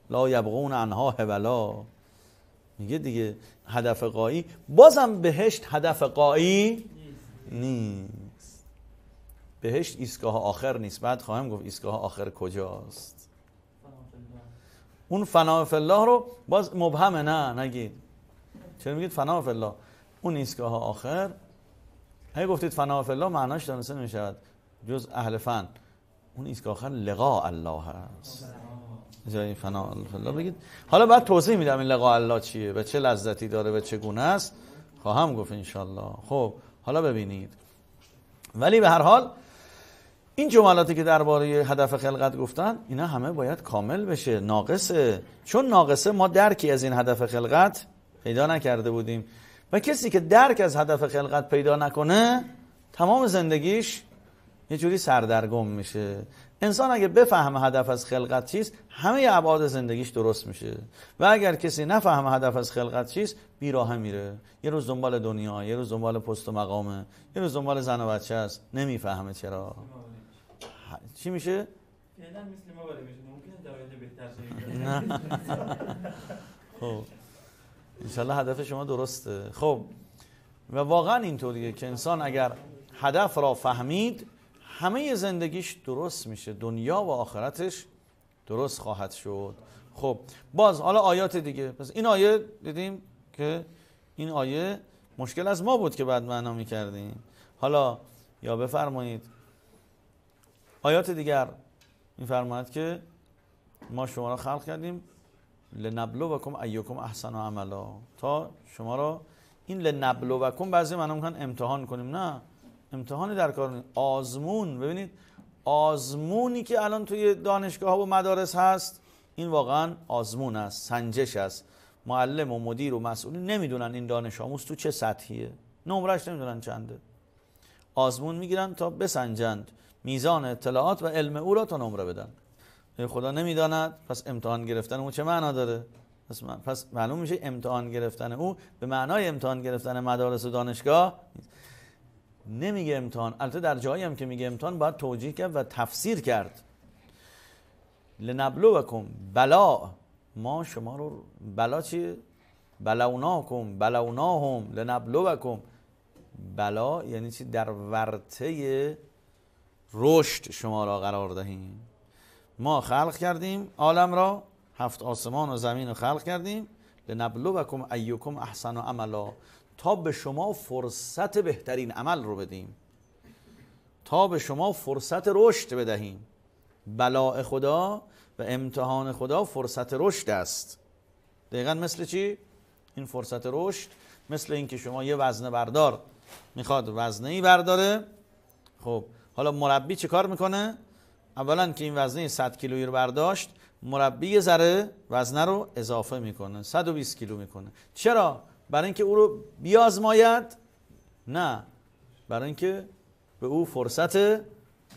لا یبغون عنها حولا میگه دیگه هدف قایی بازم بهشت هدف قایی نیست بهشت ایستگاه آخر نیست بعد خواهم گفت ایستگاه آخر کجاست اون فنا الله رو باز مبهمه نه نگید چرا میگید فنا الله اون ایستگاه آخر هی گفتید فنا الله معناش دانسته نمیشود جز اهل فن اون ایستگاه آخر لقا الله هست جای فنا الله بگید حالا بعد توضیح میدم این لقا الله چیه و چه لذتی داره و چگونه است خواهم گفت انشالله خب حالا ببینید ولی به هر حال این جملاتی که درباره هدف خلقت گفتن اینا همه باید کامل بشه ناقصه چون ناقصه ما درکی از این هدف خلقت پیدا نکرده بودیم و کسی که درک از هدف خلقت پیدا نکنه تمام زندگیش یه جوری سردرگم میشه انسان اگه بفهم هدف از خلقت چیست همه ابعاد زندگیش درست میشه و اگر کسی نفهم هدف از خلقت چیست بیراهه میره یه روز دنبال دنیا یه روز دنبال پست و مقامه یه روز دنبال زن و بچه است نمیفهمه چرا چی میشه مثل ما نه خب. انشالله هدف شما درسته خب و واقعا اینطوریه که انسان اگر هدف را فهمید همه زندگیش درست میشه دنیا و آخرتش درست خواهد شد خب باز حالا آیات دیگه پس این آیه دیدیم که این آیه مشکل از ما بود که بعد معنا میکردیم حالا یا بفرمایید آیات دیگر میفرماید که ما شما را خلق کردیم لنبلوکم ایوکم احسن و عملا تا شما را این لنبلوکم بعضی معنا میکنن امتحان کنیم نه امتحانی در کار آزمون ببینید آزمونی که الان توی دانشگاه ها و مدارس هست این واقعا آزمون است سنجش است معلم و مدیر و مسئولی نمیدونن این دانش آموز تو چه سطحیه نمرش نمیدونن چنده آزمون میگیرن تا بسنجند میزان اطلاعات و علم او را تا نمره بدن خدا نمیداند پس امتحان گرفتن او چه معنا داره پس معلوم میشه امتحان گرفتن او به معنای امتحان گرفتن مدارس و دانشگاه نمیگه امتحان البته در جایی هم که میگه امتحان باید توجیه کرد و تفسیر کرد لنبلو بکن بلا ما شما رو بلا چیه هم لنبلو بکن بلا یعنی چی در ورته رشد شما را قرار دهیم ما خلق کردیم عالم را هفت آسمان و زمین رو خلق کردیم لنبلوکم ایکم احسن و عملا تا به شما فرصت بهترین عمل رو بدیم تا به شما فرصت رشد بدهیم بلاء خدا و امتحان خدا فرصت رشد است دقیقا مثل چی؟ این فرصت رشد مثل اینکه شما یه وزنه بردار میخواد وزنه ای برداره خب حالا مربی چه کار میکنه؟ اولا که این وزنه 100 کیلویی رو برداشت مربی ذره وزنه رو اضافه میکنه 120 کیلو میکنه چرا برای اینکه او رو بیازماید نه برای اینکه به او فرصت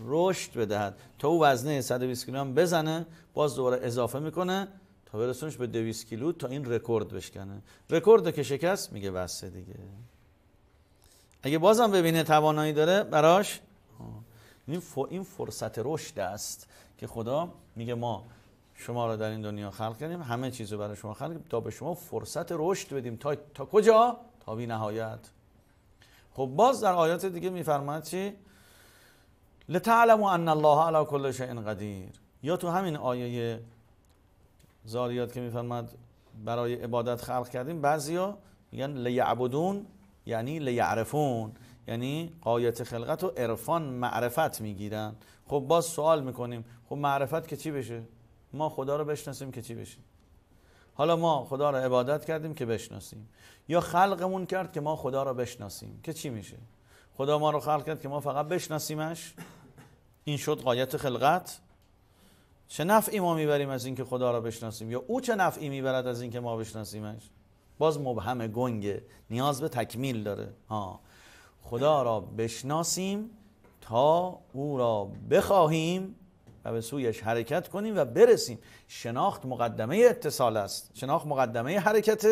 رشد بدهد تا او وزنه 120 کیلو هم بزنه باز دوباره اضافه میکنه تا برسونش به 200 کیلو تا این رکورد بشکنه رکورد که شکست میگه بس دیگه اگه بازم ببینه توانایی داره براش این فرصت رشد است که خدا میگه ما شما را در این دنیا خلق کردیم همه چیز رو برای شما خلق تا به شما فرصت رشد بدیم تا تا کجا تا بی نهایت خب باز در آیات دیگه میفرماد چی لتعلموا ان الله علی کل شیء قدیر یا تو همین آیه زاریات که میفرماد برای عبادت خلق کردیم بعضیا میگن لیعبدون یعنی لیعرفون یعنی قایت خلقت و عرفان معرفت میگیرن خب باز سوال میکنیم خب معرفت که چی بشه ما خدا رو بشناسیم که چی بشه حالا ما خدا رو عبادت کردیم که بشناسیم یا خلقمون کرد که ما خدا را بشناسیم که چی میشه خدا ما رو خلق کرد که ما فقط بشناسیمش این شد قایت خلقت چه نفعی ما میبریم از اینکه خدا را بشناسیم یا او چه نفعی میبرد از اینکه ما بشناسیمش باز مبهم گنگه نیاز به تکمیل داره ها خدا را بشناسیم تا او را بخواهیم و به سویش حرکت کنیم و برسیم شناخت مقدمه اتصال است شناخت مقدمه حرکت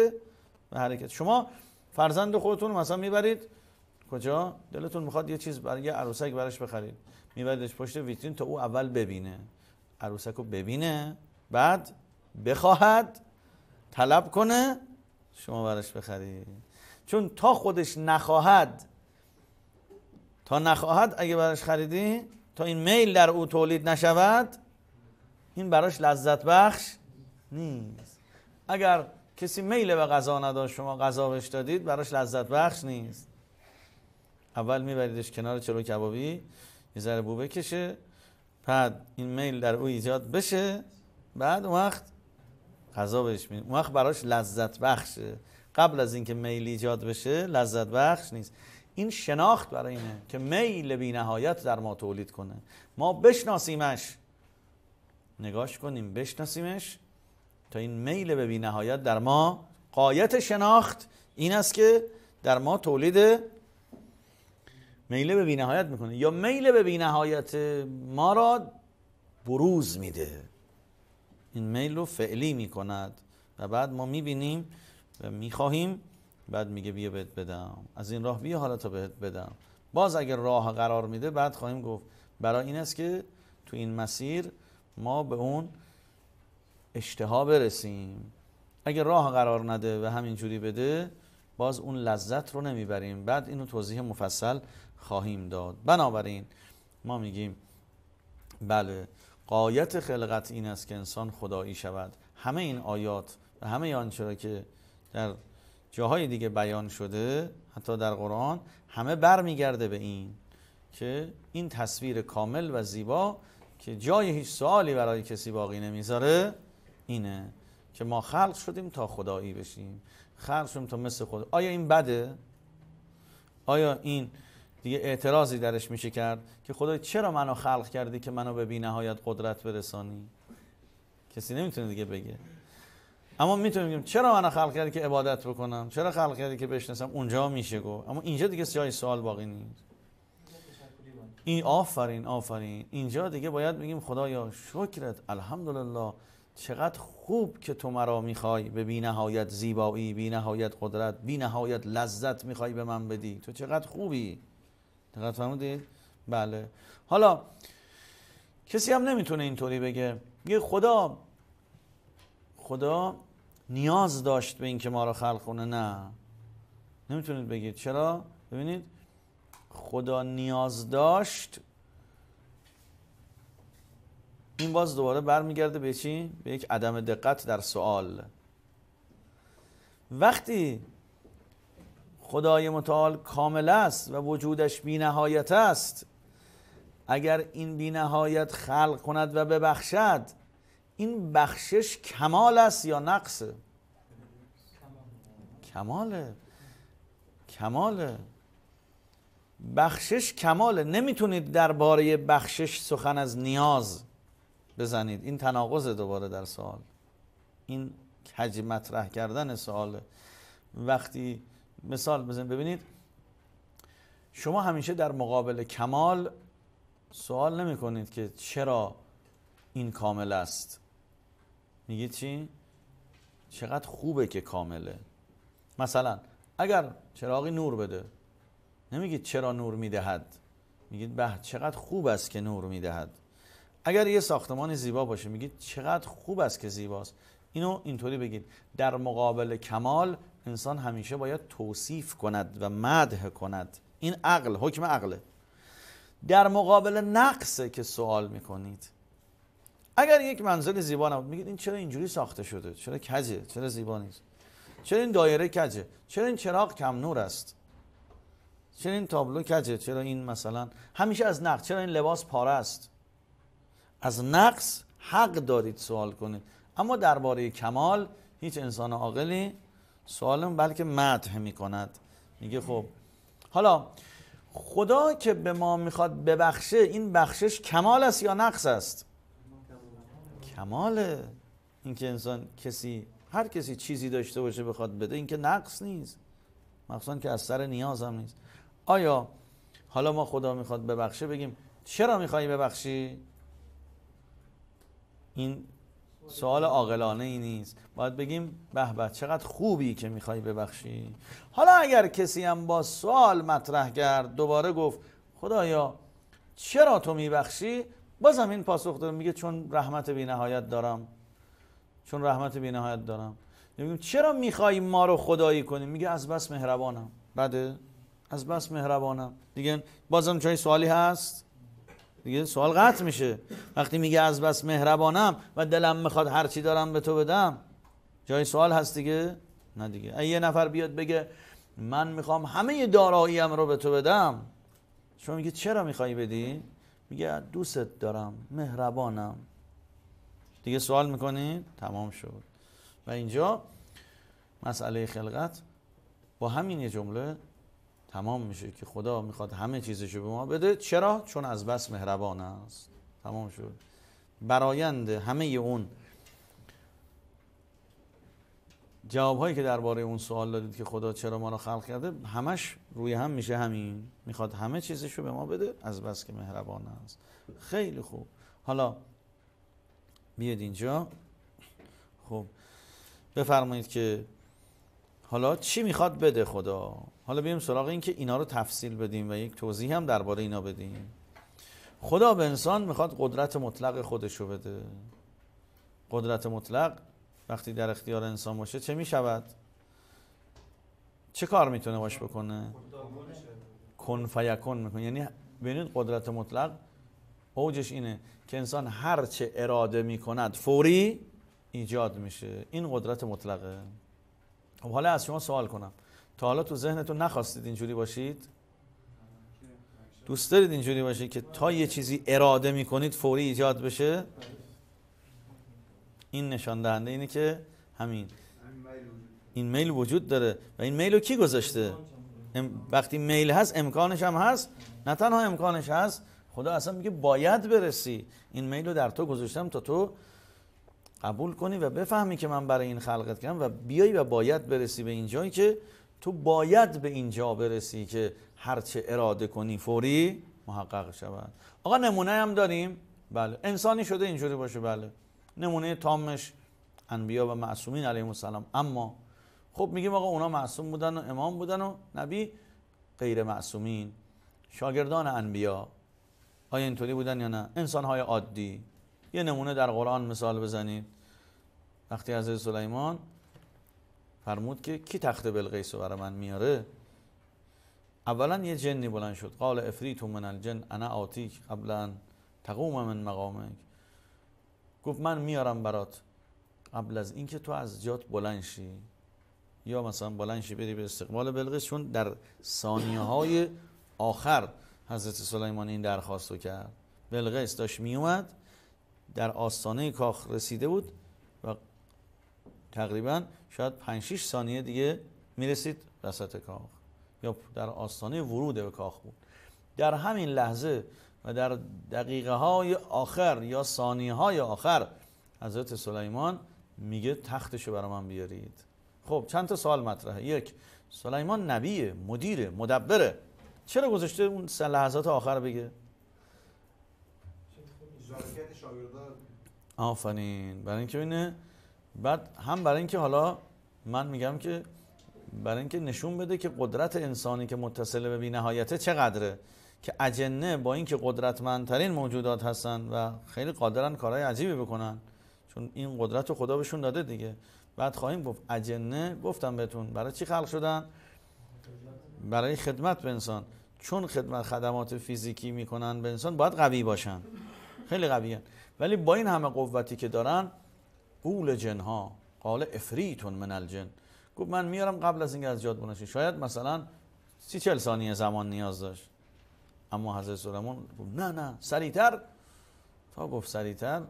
و حرکت شما فرزند خودتون مثلا میبرید کجا دلتون میخواد یه چیز برای یه عروسک برش بخرید میبریدش پشت ویترین تا او اول ببینه عروسک رو ببینه بعد بخواهد طلب کنه شما برش بخرید چون تا خودش نخواهد تا نخواهد اگه براش خریدی تا این میل در او تولید نشود این براش لذت بخش نیست اگر کسی میل به غذا نداشت شما غذا بهش دادید براش لذت بخش نیست اول میبریدش کنار چلو کبابی یه ذره بو بکشه بعد این میل در او ایجاد بشه بعد اون وقت غذا بهش می اون وقت براش لذت بخشه قبل از اینکه میل ایجاد بشه لذت بخش نیست این شناخت برای اینه که میل بی نهایت در ما تولید کنه ما بشناسیمش نگاش کنیم بشناسیمش تا این میل به بی در ما قایت شناخت این است که در ما تولید میل به بی میکنه یا میل به بی نهایت ما را بروز میده این میل رو فعلی میکند و بعد ما میبینیم و میخواهیم بعد میگه بیا بهت بدم از این راه بیا حالا تا بهت بدم باز اگر راه قرار میده بعد خواهیم گفت برای این است که تو این مسیر ما به اون اشتها برسیم اگر راه قرار نده و همینجوری بده باز اون لذت رو نمیبریم بعد اینو توضیح مفصل خواهیم داد بنابراین ما میگیم بله قایت خلقت این است که انسان خدایی شود همه این آیات و همه آنچه که در جاهای دیگه بیان شده حتی در قرآن همه برمیگرده به این که این تصویر کامل و زیبا که جای هیچ سوالی برای کسی باقی نمیذاره اینه که ما خلق شدیم تا خدایی بشیم خلق شدیم تا مثل خدا آیا این بده؟ آیا این دیگه اعتراضی درش میشه کرد که خدای چرا منو خلق کردی که منو به بی نهایت قدرت برسانی؟ کسی نمیتونه دیگه بگه اما میتونیم بگیم چرا من خلق که عبادت بکنم چرا خلق کردی که بشناسم اونجا میشه گفت اما اینجا دیگه جای سوال باقی نیست این آفرین آفرین اینجا دیگه باید بگیم خدایا شکرت الحمدلله چقدر خوب که تو مرا میخوای به بی نهایت زیبایی بی نهایت قدرت بی نهایت لذت میخوای به من بدی تو چقدر خوبی دقت فرمودی؟ بله حالا کسی هم نمیتونه اینطوری بگه یه خدا خدا نیاز داشت به اینکه ما رو خلق کنه نه نمیتونید بگید چرا ببینید خدا نیاز داشت این باز دوباره برمیگرده به چی به یک عدم دقت در سوال وقتی خدای متعال کامل است و وجودش بینهایت است اگر این بینهایت خلق کند و ببخشد این بخشش کمال است یا نقصه کماله کماله بخشش کماله نمیتونید درباره بخشش سخن از نیاز بزنید این تناقض دوباره در سوال این کج مطرح کردن سواله وقتی مثال بزنید ببینید شما همیشه در مقابل کمال سوال نمی کنید که چرا این کامل است میگی چی؟ چقدر خوبه که کامله مثلا اگر چراغی نور بده نمیگید چرا نور میدهد میگید به چقدر خوب است که نور میدهد اگر یه ساختمان زیبا باشه میگید چقدر خوب است که زیباست اینو اینطوری بگید در مقابل کمال انسان همیشه باید توصیف کند و مده کند این عقل حکم عقله در مقابل نقصه که سوال میکنید اگر یک منزل زیبا نبود میگید این چرا اینجوری ساخته شده چرا کجه چرا زیبا نیست چرا این دایره کجه چرا این چراغ کم نور است چرا این تابلو کجه چرا این مثلا همیشه از نقص، چرا این لباس پاره است از نقص حق دارید سوال کنید اما درباره کمال هیچ انسان عاقلی سوالم بلکه مدح میکند میگه خب حالا خدا که به ما میخواد ببخشه این بخشش کمال است یا نقص است کماله اینکه انسان کسی هر کسی چیزی داشته باشه بخواد بده اینکه نقص نیست مخصوصا که از سر نیاز هم نیست آیا حالا ما خدا میخواد ببخشه بگیم چرا میخوای ببخشی این سوال عاقلانه ای نیست باید بگیم به به چقدر خوبی که میخوای ببخشی حالا اگر کسی هم با سوال مطرح کرد دوباره گفت خدایا چرا تو میبخشی بازم این پاسخ داره میگه چون رحمت بی دارم چون رحمت بی دارم میگم چرا میخوای ما رو خدایی کنیم میگه از بس مهربانم بده از بس مهربانم دیگه هم جای سوالی هست دیگه سوال قطع میشه وقتی میگه از بس مهربانم و دلم میخواد هرچی دارم به تو بدم جای سوال هست دیگه نه دیگه یه نفر بیاد بگه من میخوام همه داراییم رو به تو بدم شما میگه چرا میخوای بدی میگه دوست دارم مهربانم دیگه سوال میکنید تمام شد و اینجا مسئله خلقت با همین یه جمله تمام میشه که خدا میخواد همه چیزشو به ما بده چرا؟ چون از بس مهربان است تمام شد برایند همه اون هایی که درباره اون سوال دادید که خدا چرا ما رو خلق کرده همش روی هم میشه همین میخواد همه چیزش رو به ما بده از بس که مهربان است خیلی خوب حالا بیاد اینجا خب بفرمایید که حالا چی میخواد بده خدا حالا بیم سراغ این که اینا رو تفصیل بدیم و یک توضیح هم درباره اینا بدیم خدا به انسان میخواد قدرت مطلق خودش رو بده قدرت مطلق وقتی در اختیار انسان باشه چه میشود چه کار میتونه باش بکنه کن فیکن میکنه یعنی ببینید قدرت مطلق اوجش اینه که انسان هر چه اراده میکند فوری ایجاد میشه این قدرت مطلقه خب حالا از شما سوال کنم تا حالا تو ذهنتون نخواستید اینجوری باشید دوست دارید اینجوری باشید که تا یه چیزی اراده میکنید فوری ایجاد بشه این نشان دهنده اینه که همین این میل وجود داره و این میل رو کی گذاشته وقتی میل هست امکانش هم هست نه تنها امکانش هست خدا اصلا میگه باید برسی این میل رو در تو گذاشتم تا تو قبول کنی و بفهمی که من برای این خلقت کردم و بیای و باید برسی به اینجایی که تو باید به اینجا برسی که هرچه اراده کنی فوری محقق شود آقا نمونه هم داریم بله انسانی شده اینجوری باشه بله نمونه تامش انبیا و معصومین علیهم السلام اما خب میگیم آقا اونا معصوم بودن و امام بودن و نبی غیر معصومین شاگردان انبیا آیا اینطوری بودن یا نه انسان های عادی یه نمونه در قرآن مثال بزنید وقتی از سلیمان فرمود که کی تخت بلقیس رو برای من میاره اولا یه جنی بلند شد قال افریت من الجن انا آتیک قبلا تقوم من مقامک گفت من میارم برات قبل از اینکه تو از جات بلند شی یا مثلا بلند شی بری به استقبال بلقیس چون در ثانیه های آخر حضرت سلیمان این درخواست رو کرد بلقیس داشت میومد در آستانه کاخ رسیده بود و تقریبا شاید 5 6 ثانیه دیگه میرسید وسط کاخ یا در آستانه ورود به کاخ بود در همین لحظه و در دقیقه های آخر یا ثانیه های آخر حضرت سلیمان میگه تختشو برا من بیارید خب چند تا سوال مطرحه یک سلیمان نبیه مدیره مدبره چرا گذاشته اون لحظات آخر بگه آفنین، برای اینکه بینه بعد هم برای اینکه حالا من میگم که برای اینکه نشون بده که قدرت انسانی که متصله به بینهایته چقدره که اجنه با اینکه قدرتمندترین موجودات هستن و خیلی قادرن کارهای عجیبی بکنن چون این قدرت رو خدا بهشون داده دیگه بعد خواهیم گفت اجنه گفتم بهتون برای چی خلق شدن برای خدمت به انسان چون خدمت خدمات فیزیکی میکنن به انسان باید قوی باشن خیلی قویان ولی با این همه قوتی که دارن قول جنها قال افریتون من الجن گفت من میارم قبل از اینکه از جاد بنشین شاید مثلا سی چل ثانیه زمان نیاز داشت اما حضرت سلیمان نه نه سریتر تا گفت سریتر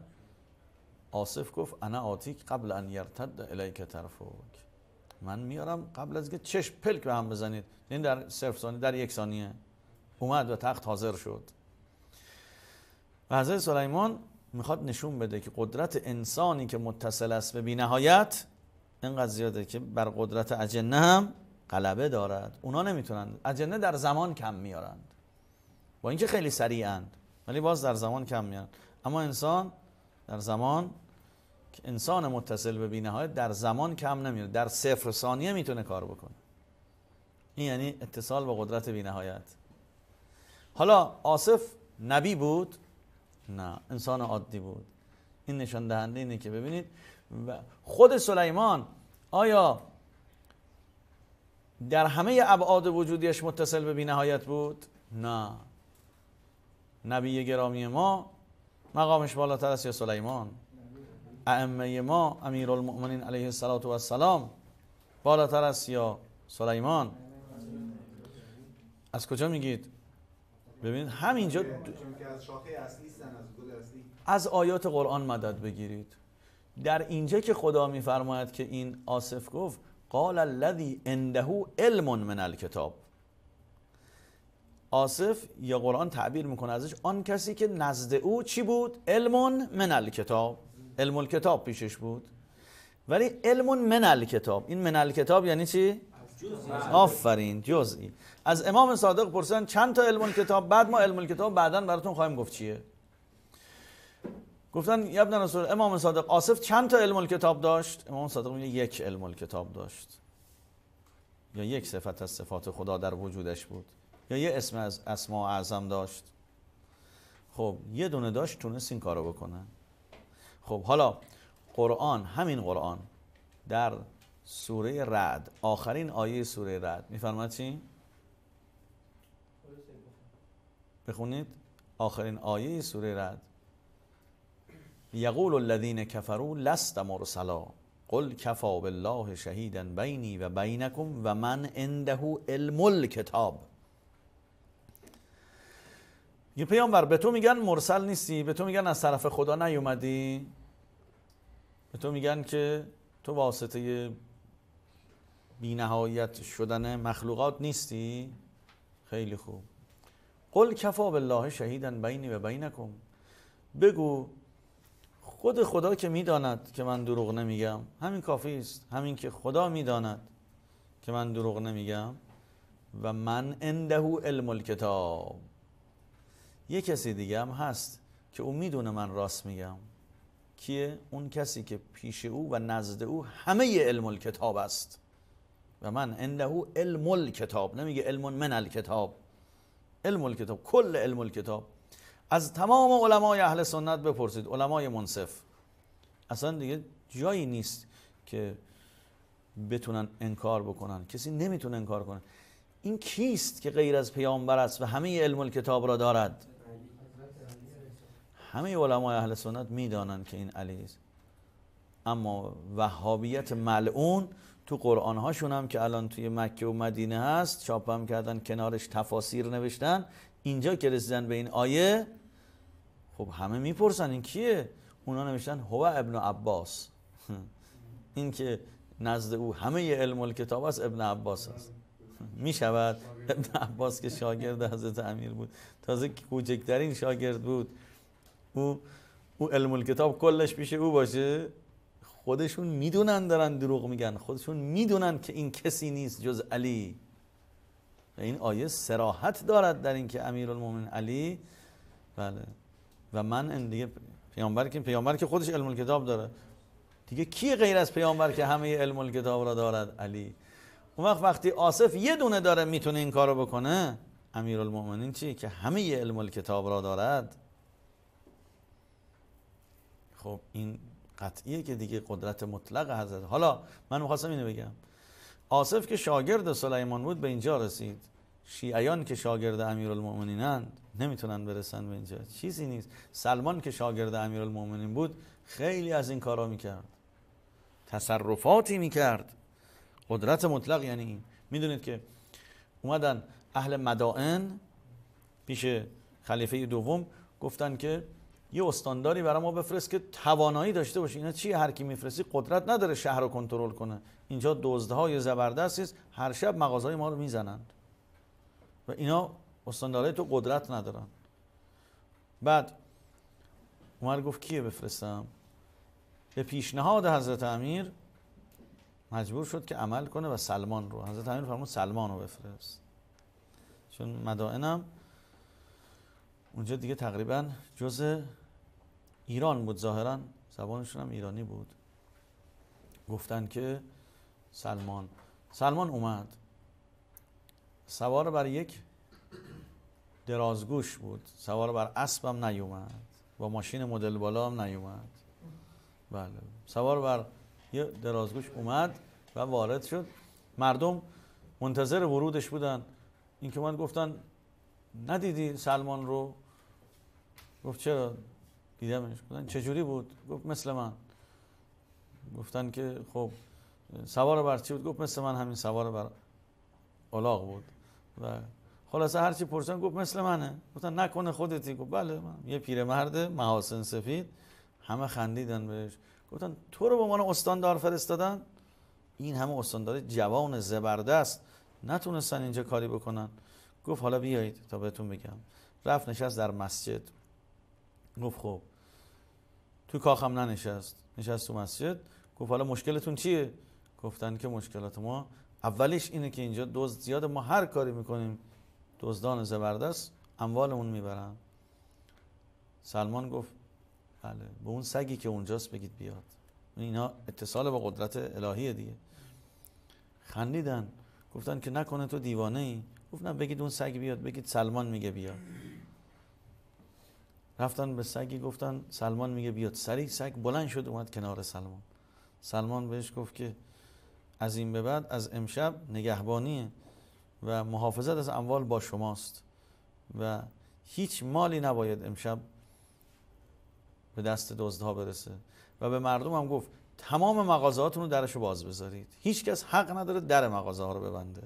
آصف گفت انا آتیک قبل ان یرتد الیک طرفک من میارم قبل از که چشم پلک به هم بزنید این یعنی در صرف ثانیه در یک ثانیه اومد و تخت حاضر شد و حضرت سلیمان میخواد نشون بده که قدرت انسانی که متصل است به بینهایت اینقدر زیاده که بر قدرت اجنه هم غلبه دارد اونا نمیتونند اجنه در زمان کم میارند با اینکه خیلی اند ولی باز در زمان کم میان اما انسان در زمان انسان متصل به بینهایت در زمان کم نمیره در صفر ثانیه میتونه کار بکنه این یعنی اتصال با قدرت بینهایت حالا آصف نبی بود نه انسان عادی بود این نشان دهنده اینه که ببینید خود سلیمان آیا در همه ابعاد وجودیش متصل به بینهایت بود؟ نه نبی گرامی ما مقامش بالاتر است یا سلیمان ائمه ما امیر المؤمنین علیه السلام بالاتر است یا سلیمان از کجا میگید؟ ببینید همینجا دو... از آیات قرآن مدد بگیرید در اینجا که خدا میفرماید که این آصف گفت قال الذی عنده علم من الکتاب آصف یا قرآن تعبیر میکنه ازش آن کسی که نزد او چی بود؟ علم من الکتاب علم الکتاب پیشش بود ولی علم من الکتاب این من الکتاب یعنی چی؟ آفرین جزئی از امام صادق پرسیدن چند تا علم کتاب بعد ما علم کتاب بعدا براتون خواهیم گفت چیه گفتن یبن رسول امام صادق آصف چند تا علم کتاب داشت امام صادق میگه یک علم کتاب داشت یا یک صفت از صفات خدا در وجودش بود یا یه اسم از اسما اعظم داشت خب یه دونه داشت تونست این کارو بکنه خب حالا قرآن همین قرآن در سوره رعد آخرین آیه سوره رعد میفرماد چی؟ بخونید آخرین آیه سوره رعد یقول الذین کفروا لست مرسلا قل کفا بالله شهیدا بینی و بینکم و من اندهو علم الکتاب یه پیامبر به تو میگن مرسل نیستی به تو میگن از طرف خدا نیومدی به تو میگن که تو واسطه بینهایت شدن مخلوقات نیستی خیلی خوب قل کفا بالله شهیدن بینی و بینکم بگو خود خدا که میداند که من دروغ نمیگم همین کافی است همین که خدا میداند که من دروغ نمیگم و من اندهو علم الکتاب یه کسی دیگه هم هست که او میدونه من راست میگم کیه؟ اون کسی که پیش او و نزد او همه علم الکتاب است و من او علم الکتاب نمیگه علم من الکتاب علم الکتاب کل علم الکتاب از تمام علمای اهل سنت بپرسید علمای منصف اصلا دیگه جایی نیست که بتونن انکار بکنن کسی نمیتونه انکار کنه این کیست که غیر از پیامبر است و همه علم الکتاب را دارد همه علمای اهل سنت میدانند که این علی است اما وهابیت ملعون تو قرآن هاشون هم که الان توی مکه و مدینه هست چاپم هم کردن کنارش تفاسیر نوشتن اینجا که رسیدن به این آیه خب همه میپرسن این کیه اونا نوشتن هو ابن عباس این که نزد او همه ی علم الکتاب است ابن عباس است می شود ابن عباس که شاگرد حضرت تعمیر بود تازه کوچکترین شاگرد بود او او علم الکتاب کلش پیش او باشه خودشون میدونن دارن دروغ میگن خودشون میدونن که این کسی نیست جز علی و این آیه سراحت دارد در اینکه امیرالمومنین علی بله و من این دیگه پیامبر که پیامبر که خودش علم الکتاب داره دیگه کی غیر از پیامبر که همه علم الکتاب را دارد علی اون وقت وقتی آصف یه دونه داره میتونه این کارو بکنه امیرالمومنین چی که همه علم الکتاب را دارد خب این قطعیه که دیگه قدرت مطلق حضرت حالا من میخواستم اینو بگم آصف که شاگرد سلیمان بود به اینجا رسید شیعیان که شاگرد المومنینند نمیتونن برسن به اینجا چیزی نیست سلمان که شاگرد المومنین بود خیلی از این کارا میکرد تصرفاتی میکرد قدرت مطلق یعنی این میدونید که اومدن اهل مدائن پیش خلیفه دوم گفتن که یه استانداری برای ما بفرست که توانایی داشته باشه اینا چی هر کی میفرستی قدرت نداره شهر رو کنترل کنه اینجا دزدهای زبردستی است هر شب مغازهای ما رو میزنند و اینا استانداری تو قدرت ندارن بعد عمر گفت کیه بفرستم به پیشنهاد حضرت امیر مجبور شد که عمل کنه و سلمان رو حضرت امیر فرمود سلمان رو بفرست چون مدائنم اونجا دیگه تقریبا جز ایران بود ظاهرا زبانشون هم ایرانی بود گفتن که سلمان سلمان اومد سوار بر یک درازگوش بود سوار بر هم نیومد با ماشین مدل بالا هم نیومد بله سوار بر یه درازگوش اومد و وارد شد مردم منتظر ورودش بودن اینکه که من گفتن ندیدی سلمان رو گفت چرا دیدمش گفتن جوری بود گفت مثل من گفتن که خب سوار بر چی بود گفت مثل من همین سوار بر الاغ بود و خلاصه هرچی پرسیدن گفت مثل منه گفتن نکنه خودتی گفت بله من یه پیرمرد محاسن سفید همه خندیدن بهش گفتن تو رو به عنوان استاندار فرستادن این همه استاندار جوان زبردست نتونستن اینجا کاری بکنن گفت حالا بیایید تا بهتون بگم رفت نشست در مسجد گفت خب تو کاخم ننشست نشست تو مسجد گفت حالا مشکلتون چیه گفتن که مشکلات ما اولش اینه که اینجا دزد زیاد ما هر کاری میکنیم دزدان زبردست اموالمون میبرن سلمان گفت بله به اون سگی که اونجاست بگید بیاد اینا اتصال با قدرت الهیه دیگه خندیدن گفتن که نکنه تو دیوانه ای گفتن بگید اون سگ بیاد بگید سلمان میگه بیاد رفتن به سگی گفتن سلمان میگه بیاد سری سگ بلند شد اومد کنار سلمان سلمان بهش گفت که از این به بعد از امشب نگهبانیه و محافظت از اموال با شماست و هیچ مالی نباید امشب به دست دزدها برسه و به مردم هم گفت تمام مغازهاتون رو باز بذارید کس حق نداره در مغازه ها رو ببنده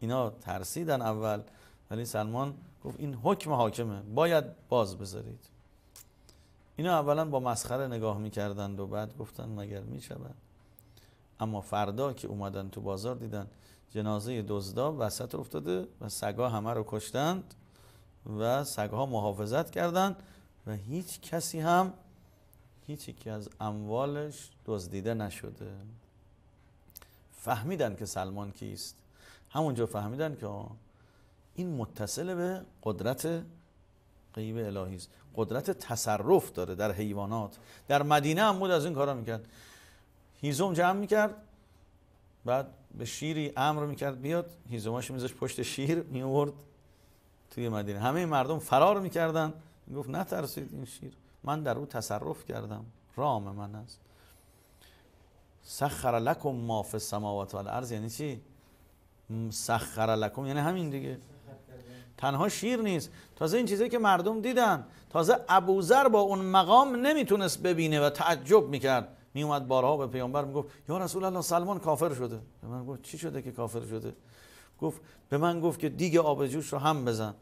اینا ترسیدن اول ولی سلمان گفت این حکم حاکمه باید باز بذارید اینا اولا با مسخره نگاه میکردند و بعد گفتن مگر میشود اما فردا که اومدن تو بازار دیدن جنازه دزدا وسط افتاده و سگا همه رو کشتند و سگها محافظت کردند و هیچ کسی هم هیچ که از اموالش دزدیده نشده فهمیدن که سلمان کیست همونجا فهمیدن که این متصل به قدرت غیب الهی است قدرت تصرف داره در حیوانات در مدینه هم بود از این کارا میکرد هیزم جمع میکرد بعد به شیری امر میکرد بیاد هیزماش میذاش پشت شیر میورد توی مدینه همه مردم فرار میکردن گفت نترسید این شیر من در او تصرف کردم رام من است سخر لکم ما فی السماوات والارض یعنی چی سخر لکم یعنی همین دیگه تنها شیر نیست تازه این چیزی که مردم دیدن تازه ابوذر با اون مقام نمیتونست ببینه و تعجب میکرد میومد بارها به پیامبر میگفت یا رسول الله سلمان کافر شده به من گفت چی شده که کافر شده گفت به من گفت که دیگه آب جوش رو هم بزن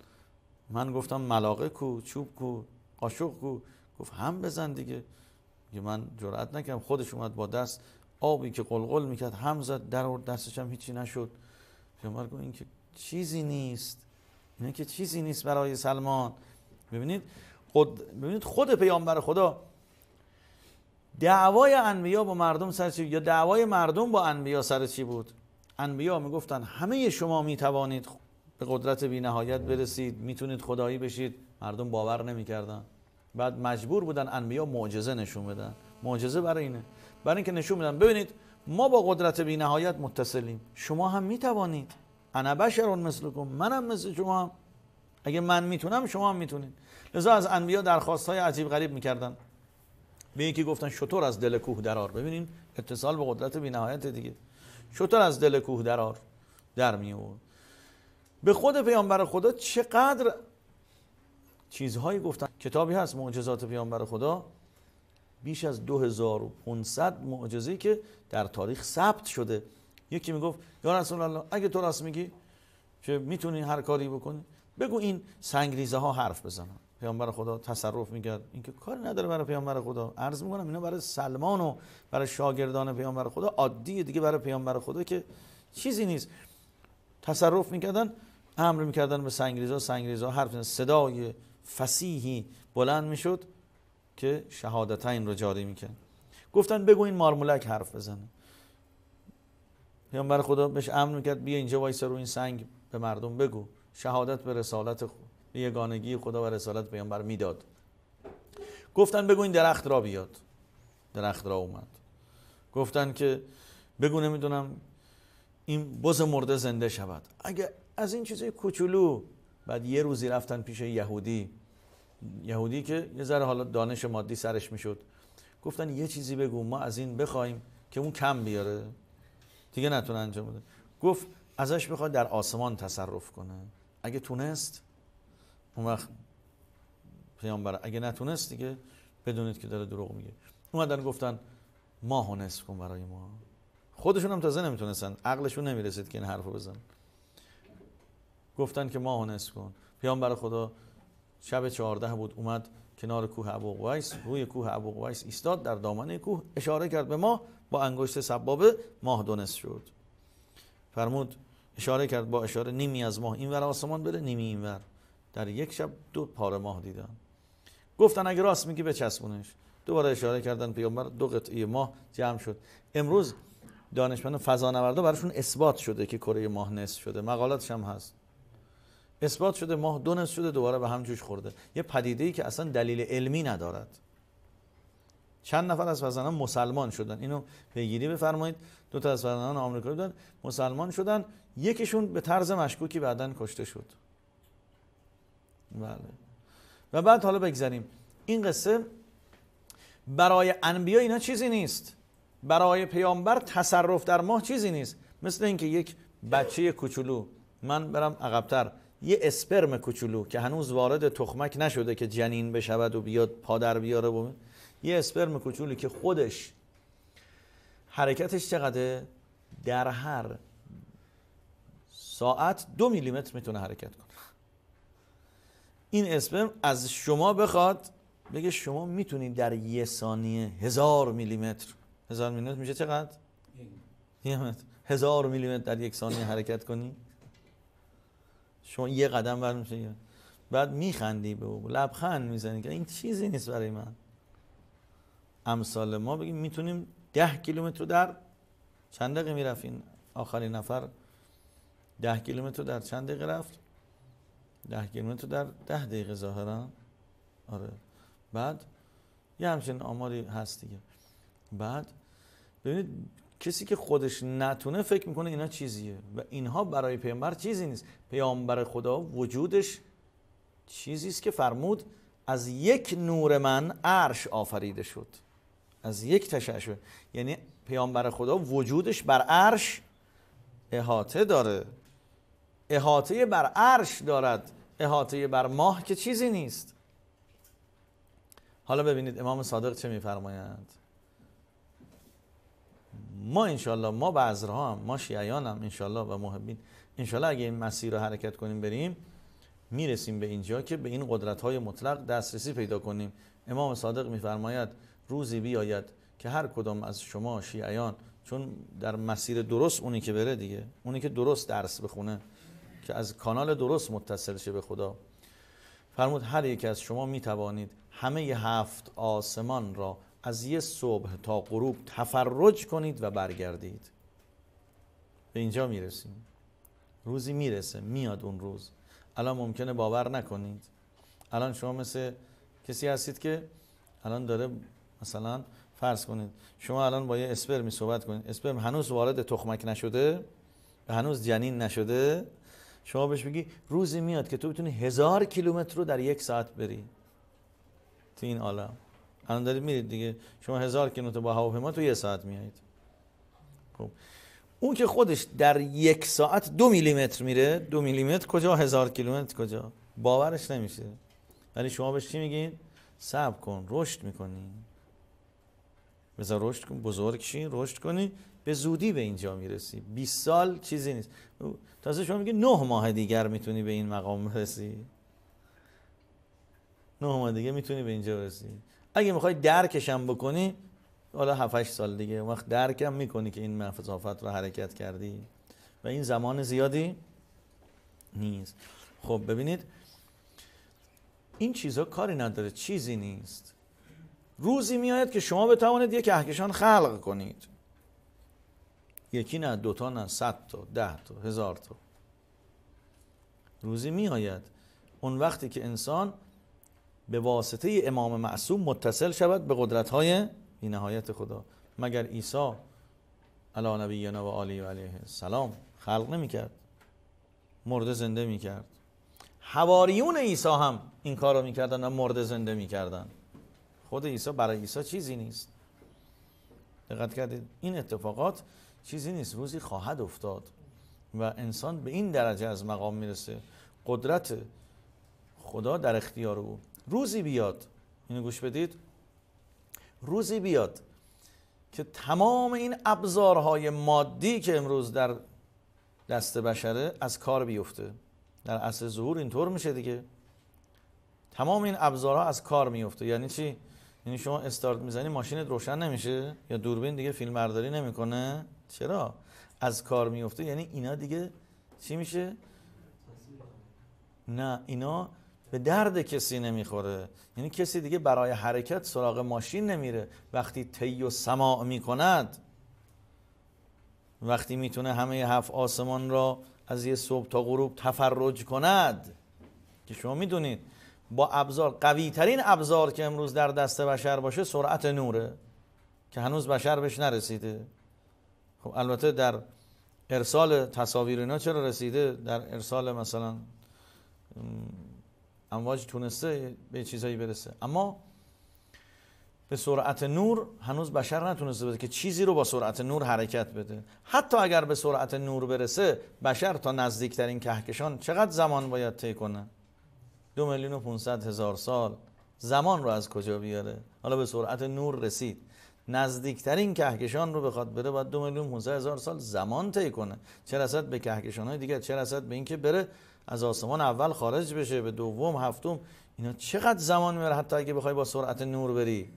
من گفتم ملاقه کو چوب کو قاشق کو گفت هم بزن دیگه که من جرأت نکردم خودش اومد با دست آبی که قلقل میکرد هم زد در دستش هم هیچی نشد پیامبر گفت این که چیزی نیست اینا که چیزی نیست برای سلمان ببینید خود ببینید خود پیامبر خدا دعوای انبیا با مردم سر چی یا دعوای مردم با انبیا سر چی بود انبیا میگفتن همه شما میتوانید به قدرت بینهایت برسید میتونید خدایی بشید مردم باور نمیکردن بعد مجبور بودن انبیا معجزه نشون بدن معجزه برای اینه برای اینکه نشون بدن ببینید ما با قدرت بینهایت متصلیم شما هم میتوانید انا بشر کن، منم مثل شما اگه من میتونم شما هم میتونید لذا از انبیا درخواست های عجیب غریب میکردن به یکی گفتن شطور از دل کوه درار ببینین اتصال به قدرت بی نهایت دیگه شطور از دل کوه درار در می به خود پیامبر خدا چقدر چیزهایی گفتن کتابی هست معجزات پیامبر خدا بیش از 2500 معجزه که در تاریخ ثبت شده یکی میگفت یا رسول الله اگه تو راست میگی که میتونی هر کاری بکنی بگو این سنگریزه ها حرف بزنن پیامبر خدا تصرف میکرد اینکه کاری نداره برای پیامبر خدا عرض میکنم اینا برای سلمان و برای شاگردان پیامبر خدا عادیه دیگه برای پیامبر خدا که چیزی نیست تصرف میکردن امر میکردن به سنگریزا ها حرف صدای فسیحی بلند میشد که شهادتین رو جاری میکرد گفتن بگو این مارمولک حرف بزنه پیامبر خدا بهش امر میکرد بیا اینجا وایسا رو این سنگ به مردم بگو شهادت به رسالت به یگانگی خدا و رسالت پیامبر میداد گفتن بگو این درخت را بیاد درخت را اومد گفتن که بگو نمیدونم این بز مرده زنده شود اگه از این چیزی کوچولو بعد یه روزی رفتن پیش یهودی یهودی که یه ذره حالا دانش مادی سرش میشد گفتن یه چیزی بگو ما از این بخوایم که اون کم بیاره دیگه نتونه انجام بده گفت ازش بخواد در آسمان تصرف کنه اگه تونست اون وقت پیامبر اگه نتونست دیگه بدونید که داره دروغ میگه اومدن گفتن ماه نصف کن برای ما خودشون هم تازه نمیتونستن عقلشون نمیرسید که این حرف رو بزن گفتن که ماه و نصف کن پیامبر خدا شب چهارده بود اومد کنار کوه ابوقویس روی کوه ابوقویس ایستاد در دامنه کوه اشاره کرد به ما با انگشت سباب ماه دونست شد فرمود اشاره کرد با اشاره نیمی از ماه اینور آسمان بره نیمی اینور در یک شب دو پاره ماه دیدم گفتن اگه راست میگی به چسبونش دوباره اشاره کردن پیامبر دو قطعه ماه جمع شد امروز دانشمند نوردا براشون اثبات شده که کره ماه نصف شده مقالاتش هم هست اثبات شده ماه دو شده دوباره به هم جوش خورده یه پدیده ای که اصلا دلیل علمی ندارد چند نفر از فرزندان مسلمان شدن اینو پیگیری بفرمایید دو تا از فرزندان آمریکایی بودن مسلمان شدن یکیشون به طرز مشکوکی بعدا کشته شد بله و بعد حالا بگذاریم. این قصه برای انبیا اینا چیزی نیست برای پیامبر تصرف در ماه چیزی نیست مثل اینکه یک بچه کوچولو من برم عقبتر یه اسپرم کوچولو که هنوز وارد تخمک نشده که جنین بشود و بیاد پادر بیاره و یه اسپرم کوچولی که خودش حرکتش چقدره در هر ساعت دو میلیمتر میتونه حرکت کنه این اسپرم از شما بخواد بگه شما میتونید در یه ثانیه هزار میلیمتر هزار میلیمتر میشه چقدر؟ یه متر هزار میلیمتر در یک ثانیه حرکت کنی شما یه قدم برمیشه بعد میخندی به او لبخند میزنی که این چیزی نیست برای من امثال ما بگیم میتونیم ده کیلومتر در چند دقیقه میرفت این آخرین نفر ده کیلومتر در چند دقیقه رفت ده کیلومتر در ده دقیقه ظاهرا آره بعد یه همچین آماری هست دیگه بعد ببینید کسی که خودش نتونه فکر میکنه اینا چیزیه و اینها برای پیامبر چیزی نیست پیامبر خدا وجودش چیزی است که فرمود از یک نور من عرش آفریده شد از یک تشعشع یعنی پیامبر خدا وجودش بر عرش احاطه داره احاطه بر عرش دارد احاطه بر ماه که چیزی نیست حالا ببینید امام صادق چه میفرمایند ما انشالله ما بعضرها هم ما شیعیان هم انشالله و محبین انشالله اگه این مسیر رو حرکت کنیم بریم میرسیم به اینجا که به این قدرت های مطلق دسترسی پیدا کنیم امام صادق میفرماید روزی بیاید که هر کدام از شما شیعیان چون در مسیر درست اونی که بره دیگه اونی که درست درس بخونه که از کانال درست متصل شه به خدا فرمود هر یک از شما می توانید همه هفت آسمان را از یه صبح تا غروب تفرج کنید و برگردید به اینجا رسیم روزی میرسه میاد اون روز الان ممکنه باور نکنید الان شما مثل کسی هستید که الان داره مثلا فرض کنید شما الان با یه اسپرمی صحبت کنید اسپرم هنوز وارد تخمک نشده هنوز جنین نشده شما بهش میگی روزی میاد که تو بتونی هزار کیلومتر رو در یک ساعت بری تو این عالم الان دارید میرید دیگه شما هزار کیلومتر با هواپیما تو یه ساعت میایید خب اون که خودش در یک ساعت دو میلیمتر میره دو میلیمتر کجا هزار کیلومتر کجا باورش نمیشه ولی شما بهش چی میگین صبر کن رشد میکنی بذار رشد کن بزرگ شین رشد کنی به زودی به اینجا میرسی 20 سال چیزی نیست تازه شما میگه نه ماه دیگر میتونی به این مقام برسی نه ماه دیگه میتونی به اینجا برسی اگه میخوای درکشم بکنی حالا 7 سال دیگه وقت درکم میکنی که این مسافت رو حرکت کردی و این زمان زیادی نیست خب ببینید این چیزها کاری نداره چیزی نیست روزی میآید که شما بتوانید یک کهکشان خلق کنید یکی نه دوتا نه صد تا ده تا هزار تا روزی میآید اون وقتی که انسان به واسطه امام معصوم متصل شود به قدرت های بینهایت خدا مگر عیسی علی نبینا و و علیه السلام خلق نمی کرد مرده زنده می کرد حواریون عیسی هم این کار رو می و مرده زنده می خود عیسی برای عیسی چیزی نیست دقت کردید این اتفاقات چیزی نیست روزی خواهد افتاد و انسان به این درجه از مقام میرسه قدرت خدا در اختیار او روزی بیاد اینو گوش بدید روزی بیاد که تمام این ابزارهای مادی که امروز در دست بشره از کار بیفته در اصل ظهور اینطور میشه دیگه تمام این ابزارها از کار میفته یعنی چی یعنی شما استارت میزنی ماشینت روشن نمیشه یا دوربین دیگه فیلم برداری نمیکنه چرا از کار میفته یعنی اینا دیگه چی میشه نه اینا به درد کسی نمیخوره یعنی کسی دیگه برای حرکت سراغ ماشین نمیره وقتی طی و سماع میکند وقتی میتونه همه هفت آسمان را از یه صبح تا غروب تفرج کند که شما میدونید با ابزار قوی ترین ابزار که امروز در دست بشر باشه سرعت نوره که هنوز بشر بهش نرسیده خب البته در ارسال تصاویر اینا چرا رسیده در ارسال مثلا امواج تونسته به چیزایی برسه اما به سرعت نور هنوز بشر نتونسته بده که چیزی رو با سرعت نور حرکت بده حتی اگر به سرعت نور برسه بشر تا نزدیکترین کهکشان چقدر زمان باید طی کنه دو میلیون و 500 هزار سال زمان رو از کجا بیاره حالا به سرعت نور رسید نزدیکترین کهکشان رو بخواد بره باید دو میلیون 500 هزار سال زمان طی کنه چه رسد به کهکشان های دیگر چه رسد به اینکه بره از آسمان اول خارج بشه به دوم هفتم اینا چقدر زمان میبره حتی اگه بخوای با سرعت نور بری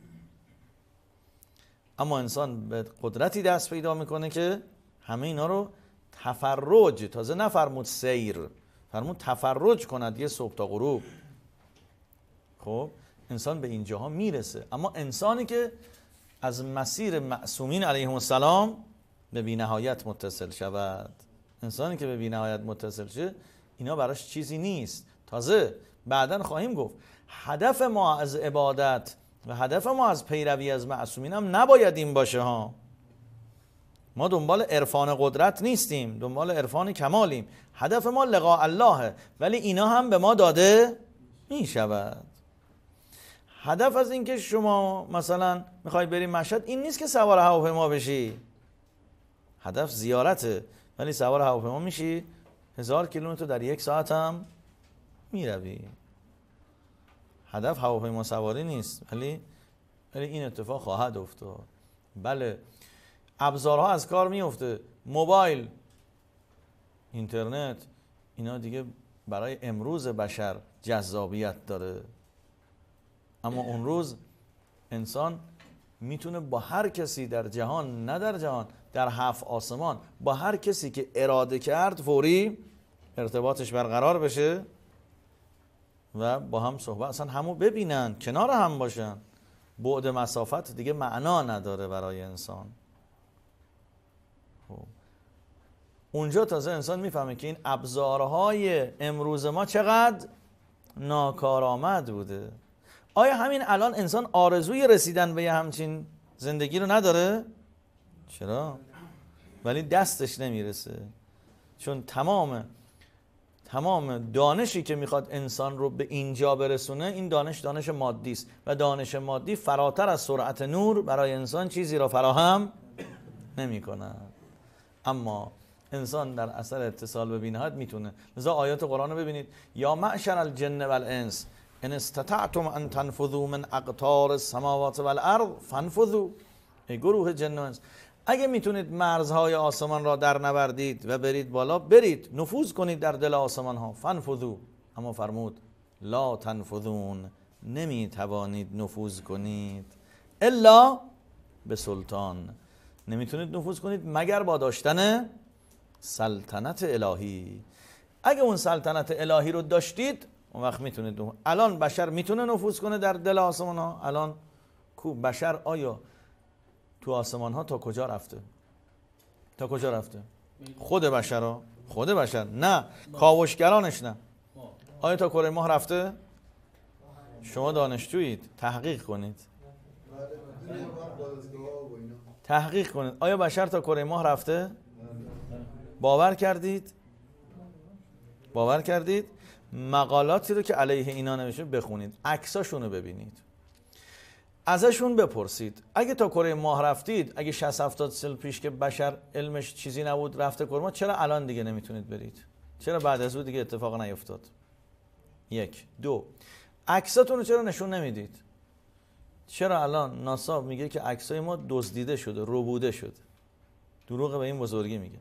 اما انسان به قدرتی دست پیدا میکنه که همه اینا رو تفرج تازه نفرمود سیر فرمون تفرج کند یه صبح تا غروب خب انسان به اینجاها میرسه اما انسانی که از مسیر معصومین علیهم السلام به بینهایت متصل شود انسانی که به بینهایت متصل شه اینا براش چیزی نیست تازه بعدا خواهیم گفت هدف ما از عبادت و هدف ما از پیروی از معصومین هم نباید این باشه ها ما دنبال عرفان قدرت نیستیم دنبال عرفان کمالیم هدف ما لقاء اللهه ولی اینا هم به ما داده می شود هدف از اینکه شما مثلا میخوای بری مشهد این نیست که سوار هواپیما بشی هدف زیارته ولی سوار هواپیما میشی هزار کیلومتر در یک ساعت هم میروی هدف هواپیما سواری نیست ولی ولی این اتفاق خواهد افتاد بله ابزارها از کار میفته موبایل اینترنت اینا دیگه برای امروز بشر جذابیت داره اما اون روز انسان میتونه با هر کسی در جهان نه در جهان در هفت آسمان با هر کسی که اراده کرد فوری ارتباطش برقرار بشه و با هم صحبت اصلا همو ببینن کنار هم باشن بعد مسافت دیگه معنا نداره برای انسان اونجا تازه انسان میفهمه که این ابزارهای امروز ما چقدر ناکارآمد بوده آیا همین الان انسان آرزوی رسیدن به یه همچین زندگی رو نداره؟ چرا؟ ولی دستش نمیرسه چون تمام تمام دانشی که میخواد انسان رو به اینجا برسونه این دانش دانش مادی است و دانش مادی فراتر از سرعت نور برای انسان چیزی را فراهم نمیکنه اما انسان در اثر اتصال به بینهایت میتونه لذا آیات قرآن رو ببینید یا معشر الجن والانس ان استطعتم ان تنفذوا من اقطار السماوات والارض فانفذوا ای گروه جن و انس اگه میتونید مرزهای آسمان را در نوردید و برید بالا برید نفوذ کنید در دل آسمان ها فنفذو اما فرمود لا تنفذون نمیتوانید نفوذ کنید الا به سلطان نمیتونید نفوذ کنید مگر با داشتن سلطنت الهی اگه اون سلطنت الهی رو داشتید اون وقت میتونید الان بشر میتونه نفوذ کنه در دل آسمان ها الان کو بشر آیا تو آسمان ها تا کجا رفته تا کجا رفته خود بشر ها خود بشر نه کاوشگرانش نه آیا تا کره ماه رفته شما دانشجویید تحقیق کنید تحقیق کنید آیا بشر تا کره ماه رفته باور کردید باور کردید مقالاتی رو که علیه اینا نمیشه بخونید عکساشون رو ببینید ازشون بپرسید اگه تا کره ماه رفتید اگه 60 70 سال پیش که بشر علمش چیزی نبود رفته کره چرا الان دیگه نمیتونید برید چرا بعد از اون دیگه اتفاق نیفتاد یک دو عکساتون رو چرا نشون نمیدید چرا الان ناسا میگه که عکسای ما دزدیده شده ربوده شده دروغ به این بزرگی میگه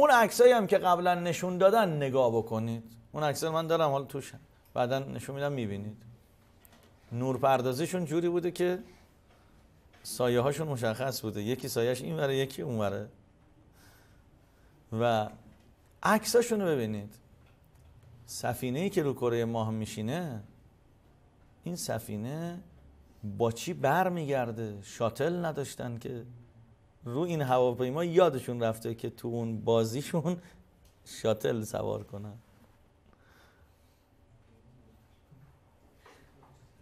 اون عکسایی هم که قبلا نشون دادن نگاه بکنید اون عکسا من دارم حالا توش بعدا نشون میدم میبینید نور پردازیشون جوری بوده که سایه هاشون مشخص بوده یکی سایهش این وره یکی اون وره و عکساشون رو ببینید سفینه ای که رو کره ماه میشینه این سفینه با چی میگرده شاتل نداشتن که رو این هواپیما یادشون رفته که تو اون بازیشون شاتل سوار کنن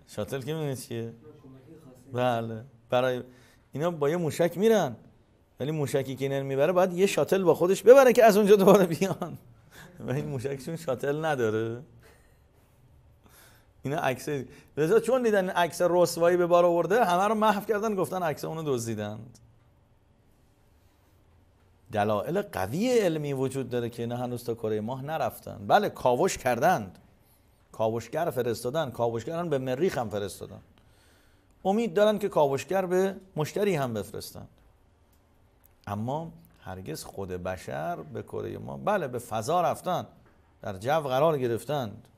شاتل که میدونید چیه؟ بله برای اینا با یه موشک میرن ولی موشکی که اینا میبره باید یه شاتل با خودش ببره که از اونجا دوباره بیان و این موشکشون شاتل نداره اینا عکس رضا چون دیدن عکس رسوایی به بار آورده همه رو محو کردن گفتن عکس اونو دزدیدند دلائل قوی علمی وجود داره که نه هنوز تا کره ماه نرفتن بله کاوش کردند کاوشگر فرستادن کاوشگران به مریخ هم فرستادن امید دارن که کاوشگر به مشتری هم بفرستن اما هرگز خود بشر به کره ما بله به فضا رفتن در جو قرار گرفتند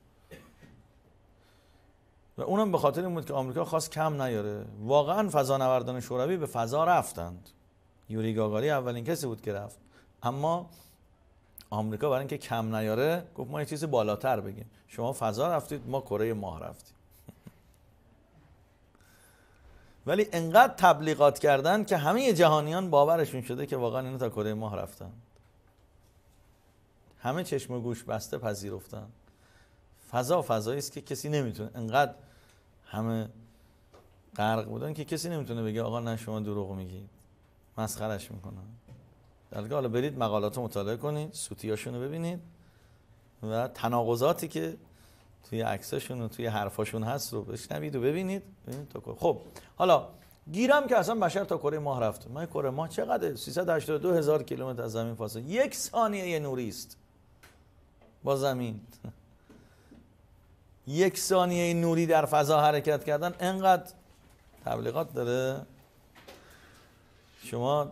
و اونم به خاطر این بود که آمریکا خواست کم نیاره واقعا نوردان شوروی به فضا رفتند یوری گاگاری اولین کسی بود که رفت اما آمریکا برای اینکه کم نیاره گفت ما یه چیزی بالاتر بگیم شما فضا رفتید ما کره ماه رفتیم ولی انقدر تبلیغات کردن که همه جهانیان باورشون شده که واقعا اینا تا کره ماه رفتن همه چشم و گوش بسته پذیرفتن فضا فضایی است که کسی نمیتونه انقدر همه غرق بودن که کسی نمیتونه بگه آقا نه شما دروغ میگید مسخرش میکنن در حالا برید مقالات رو مطالعه کنید سوتیاشون رو ببینید و تناقضاتی که توی عکساشون و توی حرفاشون هست رو بشنوید و ببینید, ببینید تا خب حالا گیرم که اصلا بشر تا کره ماه رفت ما کره ماه چقدر 382 هزار کیلومتر از زمین فاصله یک ثانیه نوری است با زمین یک ثانیه نوری در فضا حرکت کردن انقدر تبلیغات داره شما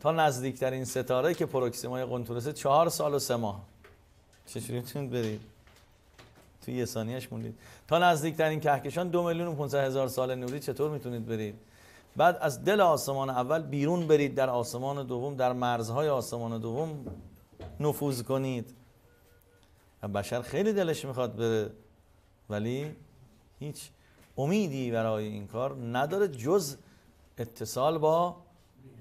تا نزدیکترین ستاره که پروکسیمای قنطورسه چهار سال و سه ماه چجوری میتونید برید توی یه ثانیهش موندید تا نزدیکترین کهکشان دو میلیون و پونسه هزار سال نوری چطور میتونید برید بعد از دل آسمان اول بیرون برید در آسمان دوم در مرزهای آسمان دوم نفوذ کنید و بشر خیلی دلش میخواد بره ولی هیچ امیدی برای این کار نداره جز اتصال با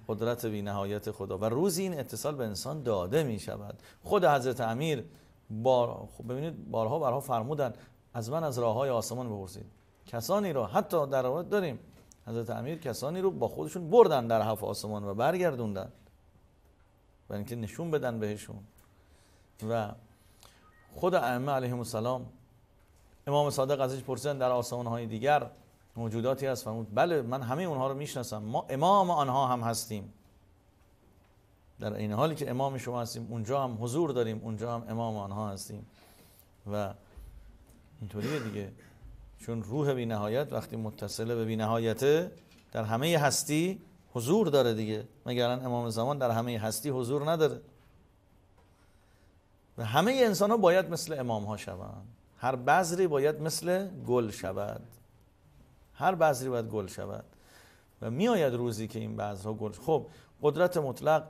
قدرت بی نهایت خدا و روزی این اتصال به انسان داده می شود خود حضرت امیر بار خب ببینید بارها برها فرمودن از من از راه های آسمان بپرسید کسانی را حتی در روایت داریم حضرت امیر کسانی رو با خودشون بردن در هفت آسمان و برگردوندن و اینکه نشون بدن بهشون و خود ائمه علیهم السلام امام صادق ازش پرسیدن در آسمان های دیگر موجوداتی هست فرمود بله من همه اونها رو میشناسم ما امام آنها هم هستیم در این حالی که امام شما هستیم اونجا هم حضور داریم اونجا هم امام آنها هستیم و اینطوریه دیگه چون روح بی نهایت وقتی متصله به بی نهایته در همه هستی حضور داره دیگه مگر امام زمان در همه هستی حضور نداره و همه انسان ها باید مثل امام ها شوند هر بذری باید مثل گل شود هر بذری باید گل شود و میآید روزی که این بذرها گل خب قدرت مطلق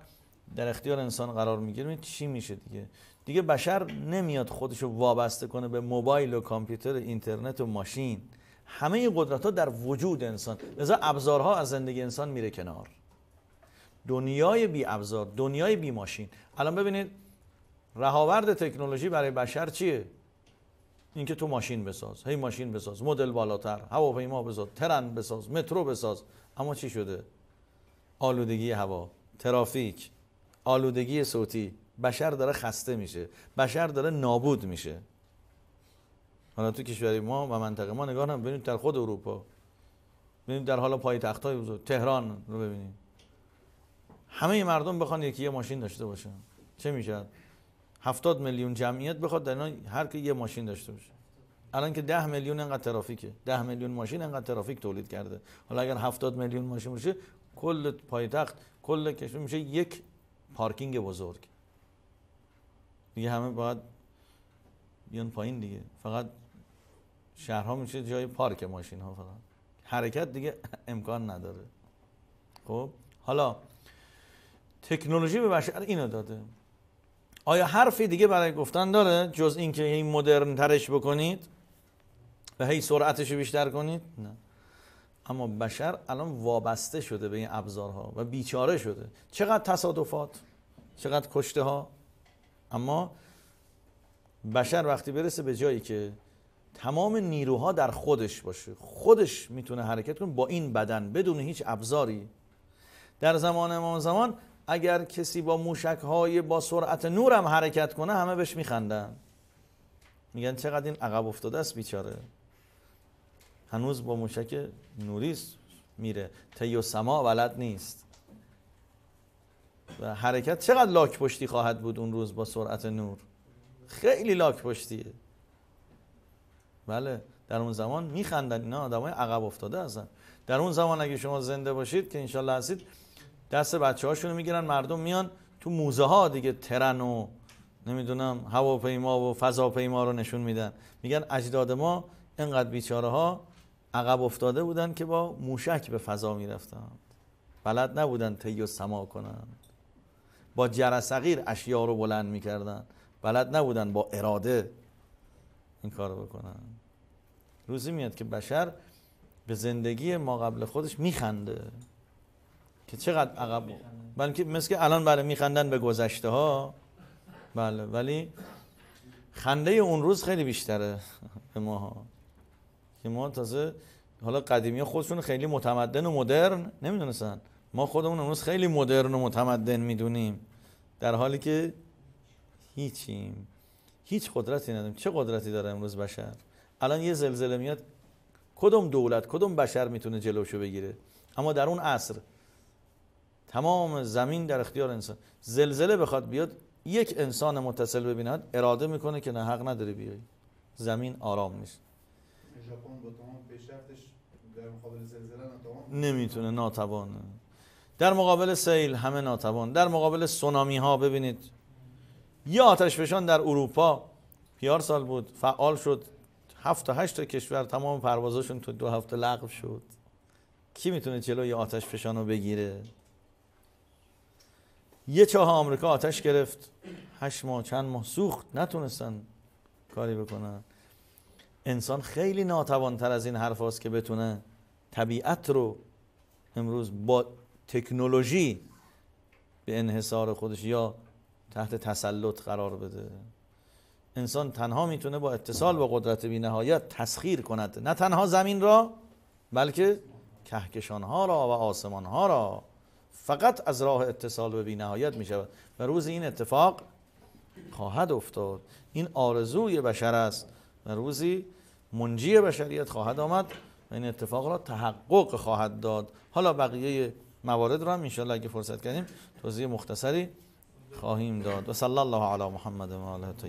در اختیار انسان قرار میگیره چی میشه دیگه دیگه بشر نمیاد خودش رو وابسته کنه به موبایل و کامپیوتر اینترنت و ماشین همه قدرت ها در وجود انسان لذا ابزارها از زندگی انسان میره کنار دنیای بی ابزار دنیای بی ماشین الان ببینید رهاورد تکنولوژی برای بشر چیه اینکه تو ماشین بساز هی ماشین بساز مدل بالاتر هواپیما بساز ترن بساز مترو بساز اما چی شده آلودگی هوا ترافیک آلودگی صوتی بشر داره خسته میشه بشر داره نابود میشه حالا تو کشوری ما و منطقه ما نگاه هم ببینید در خود اروپا ببینید در حالا تخت های تهران رو ببینید همه مردم بخوان یکی یه ماشین داشته باشن چه میشه 70 میلیون جمعیت بخواد در اینا هر که یه ماشین داشته باشه الان که 10 میلیون انقدر ترافیکه 10 میلیون ماشین انقدر ترافیک تولید کرده حالا اگر 70 میلیون ماشین باشه کل پایتخت کل کشور میشه یک پارکینگ بزرگ دیگه همه باید بیان پایین دیگه فقط شهرها میشه جای پارک ماشین ها فقط حرکت دیگه امکان نداره خب حالا تکنولوژی به بشر اینو داده آیا حرفی دیگه برای گفتن داره جز اینکه این مدرن ترش بکنید و هی سرعتش رو بیشتر کنید نه اما بشر الان وابسته شده به این ابزارها و بیچاره شده چقدر تصادفات چقدر کشته ها اما بشر وقتی برسه به جایی که تمام نیروها در خودش باشه خودش میتونه حرکت کنه با این بدن بدون هیچ ابزاری در زمان امام زمان اگر کسی با موشک های با سرعت نورم حرکت کنه همه بهش میخندن میگن چقدر این عقب افتاده است بیچاره هنوز با موشک نوریست میره تی و سما ولد نیست و حرکت چقدر لاک پشتی خواهد بود اون روز با سرعت نور خیلی لاک پشتیه بله در اون زمان میخندن اینا های عقب افتاده هستن در اون زمان اگه شما زنده باشید که انشالله هستید دست بچه هاشون میگیرن مردم میان تو موزه ها دیگه ترن و نمیدونم هواپیما و فضاپیما رو نشون میدن میگن اجداد ما اینقدر بیچاره ها عقب افتاده بودن که با موشک به فضا میرفتند بلد نبودن طی و سما کنن با جرسغیر اشیا رو بلند میکردن بلد نبودن با اراده این کارو بکنن روزی میاد که بشر به زندگی ما قبل خودش میخنده که چقدر عقب بود بلکه مثل که الان برای بله میخندن به گذشته ها بله ولی خنده اون روز خیلی بیشتره به ما ها که ما تازه حالا قدیمی خودشون خیلی متمدن و مدرن نمیدونستن ما خودمون امروز خیلی مدرن و متمدن میدونیم در حالی که هیچیم هیچ قدرتی نداریم چه قدرتی داره امروز بشر الان یه زلزله میاد کدوم دولت کدوم بشر میتونه جلوشو بگیره اما در اون عصر تمام زمین در اختیار انسان زلزله بخواد بیاد یک انسان متصل ببیند اراده میکنه که نه حق نداره بیای زمین آرام نیست در مقابل نمیتونه ناتوان در مقابل سیل همه ناتوان در مقابل سونامی ها ببینید یه آتش فشان در اروپا پیار سال بود فعال شد هفت تا هشت تا کشور تمام پروازاشون تو دو هفته لغو شد کی میتونه جلوی آتش فشان رو بگیره یه چاه آمریکا آتش گرفت هشت ماه چند ماه سوخت نتونستن کاری بکنن انسان خیلی ناتوانتر از این حرف هاست که بتونه طبیعت رو امروز با تکنولوژی به انحصار خودش یا تحت تسلط قرار بده انسان تنها میتونه با اتصال با قدرت بی نهایت تسخیر کند نه تنها زمین را بلکه کهکشان ها را و آسمان ها را فقط از راه اتصال به بینهایت می شود و روز این اتفاق خواهد افتاد این آرزوی بشر است و روزی منجی بشریت خواهد آمد و این اتفاق را تحقق خواهد داد حالا بقیه موارد را هم اگه فرصت کردیم توضیح مختصری خواهیم داد و صلی الله علی محمد و آله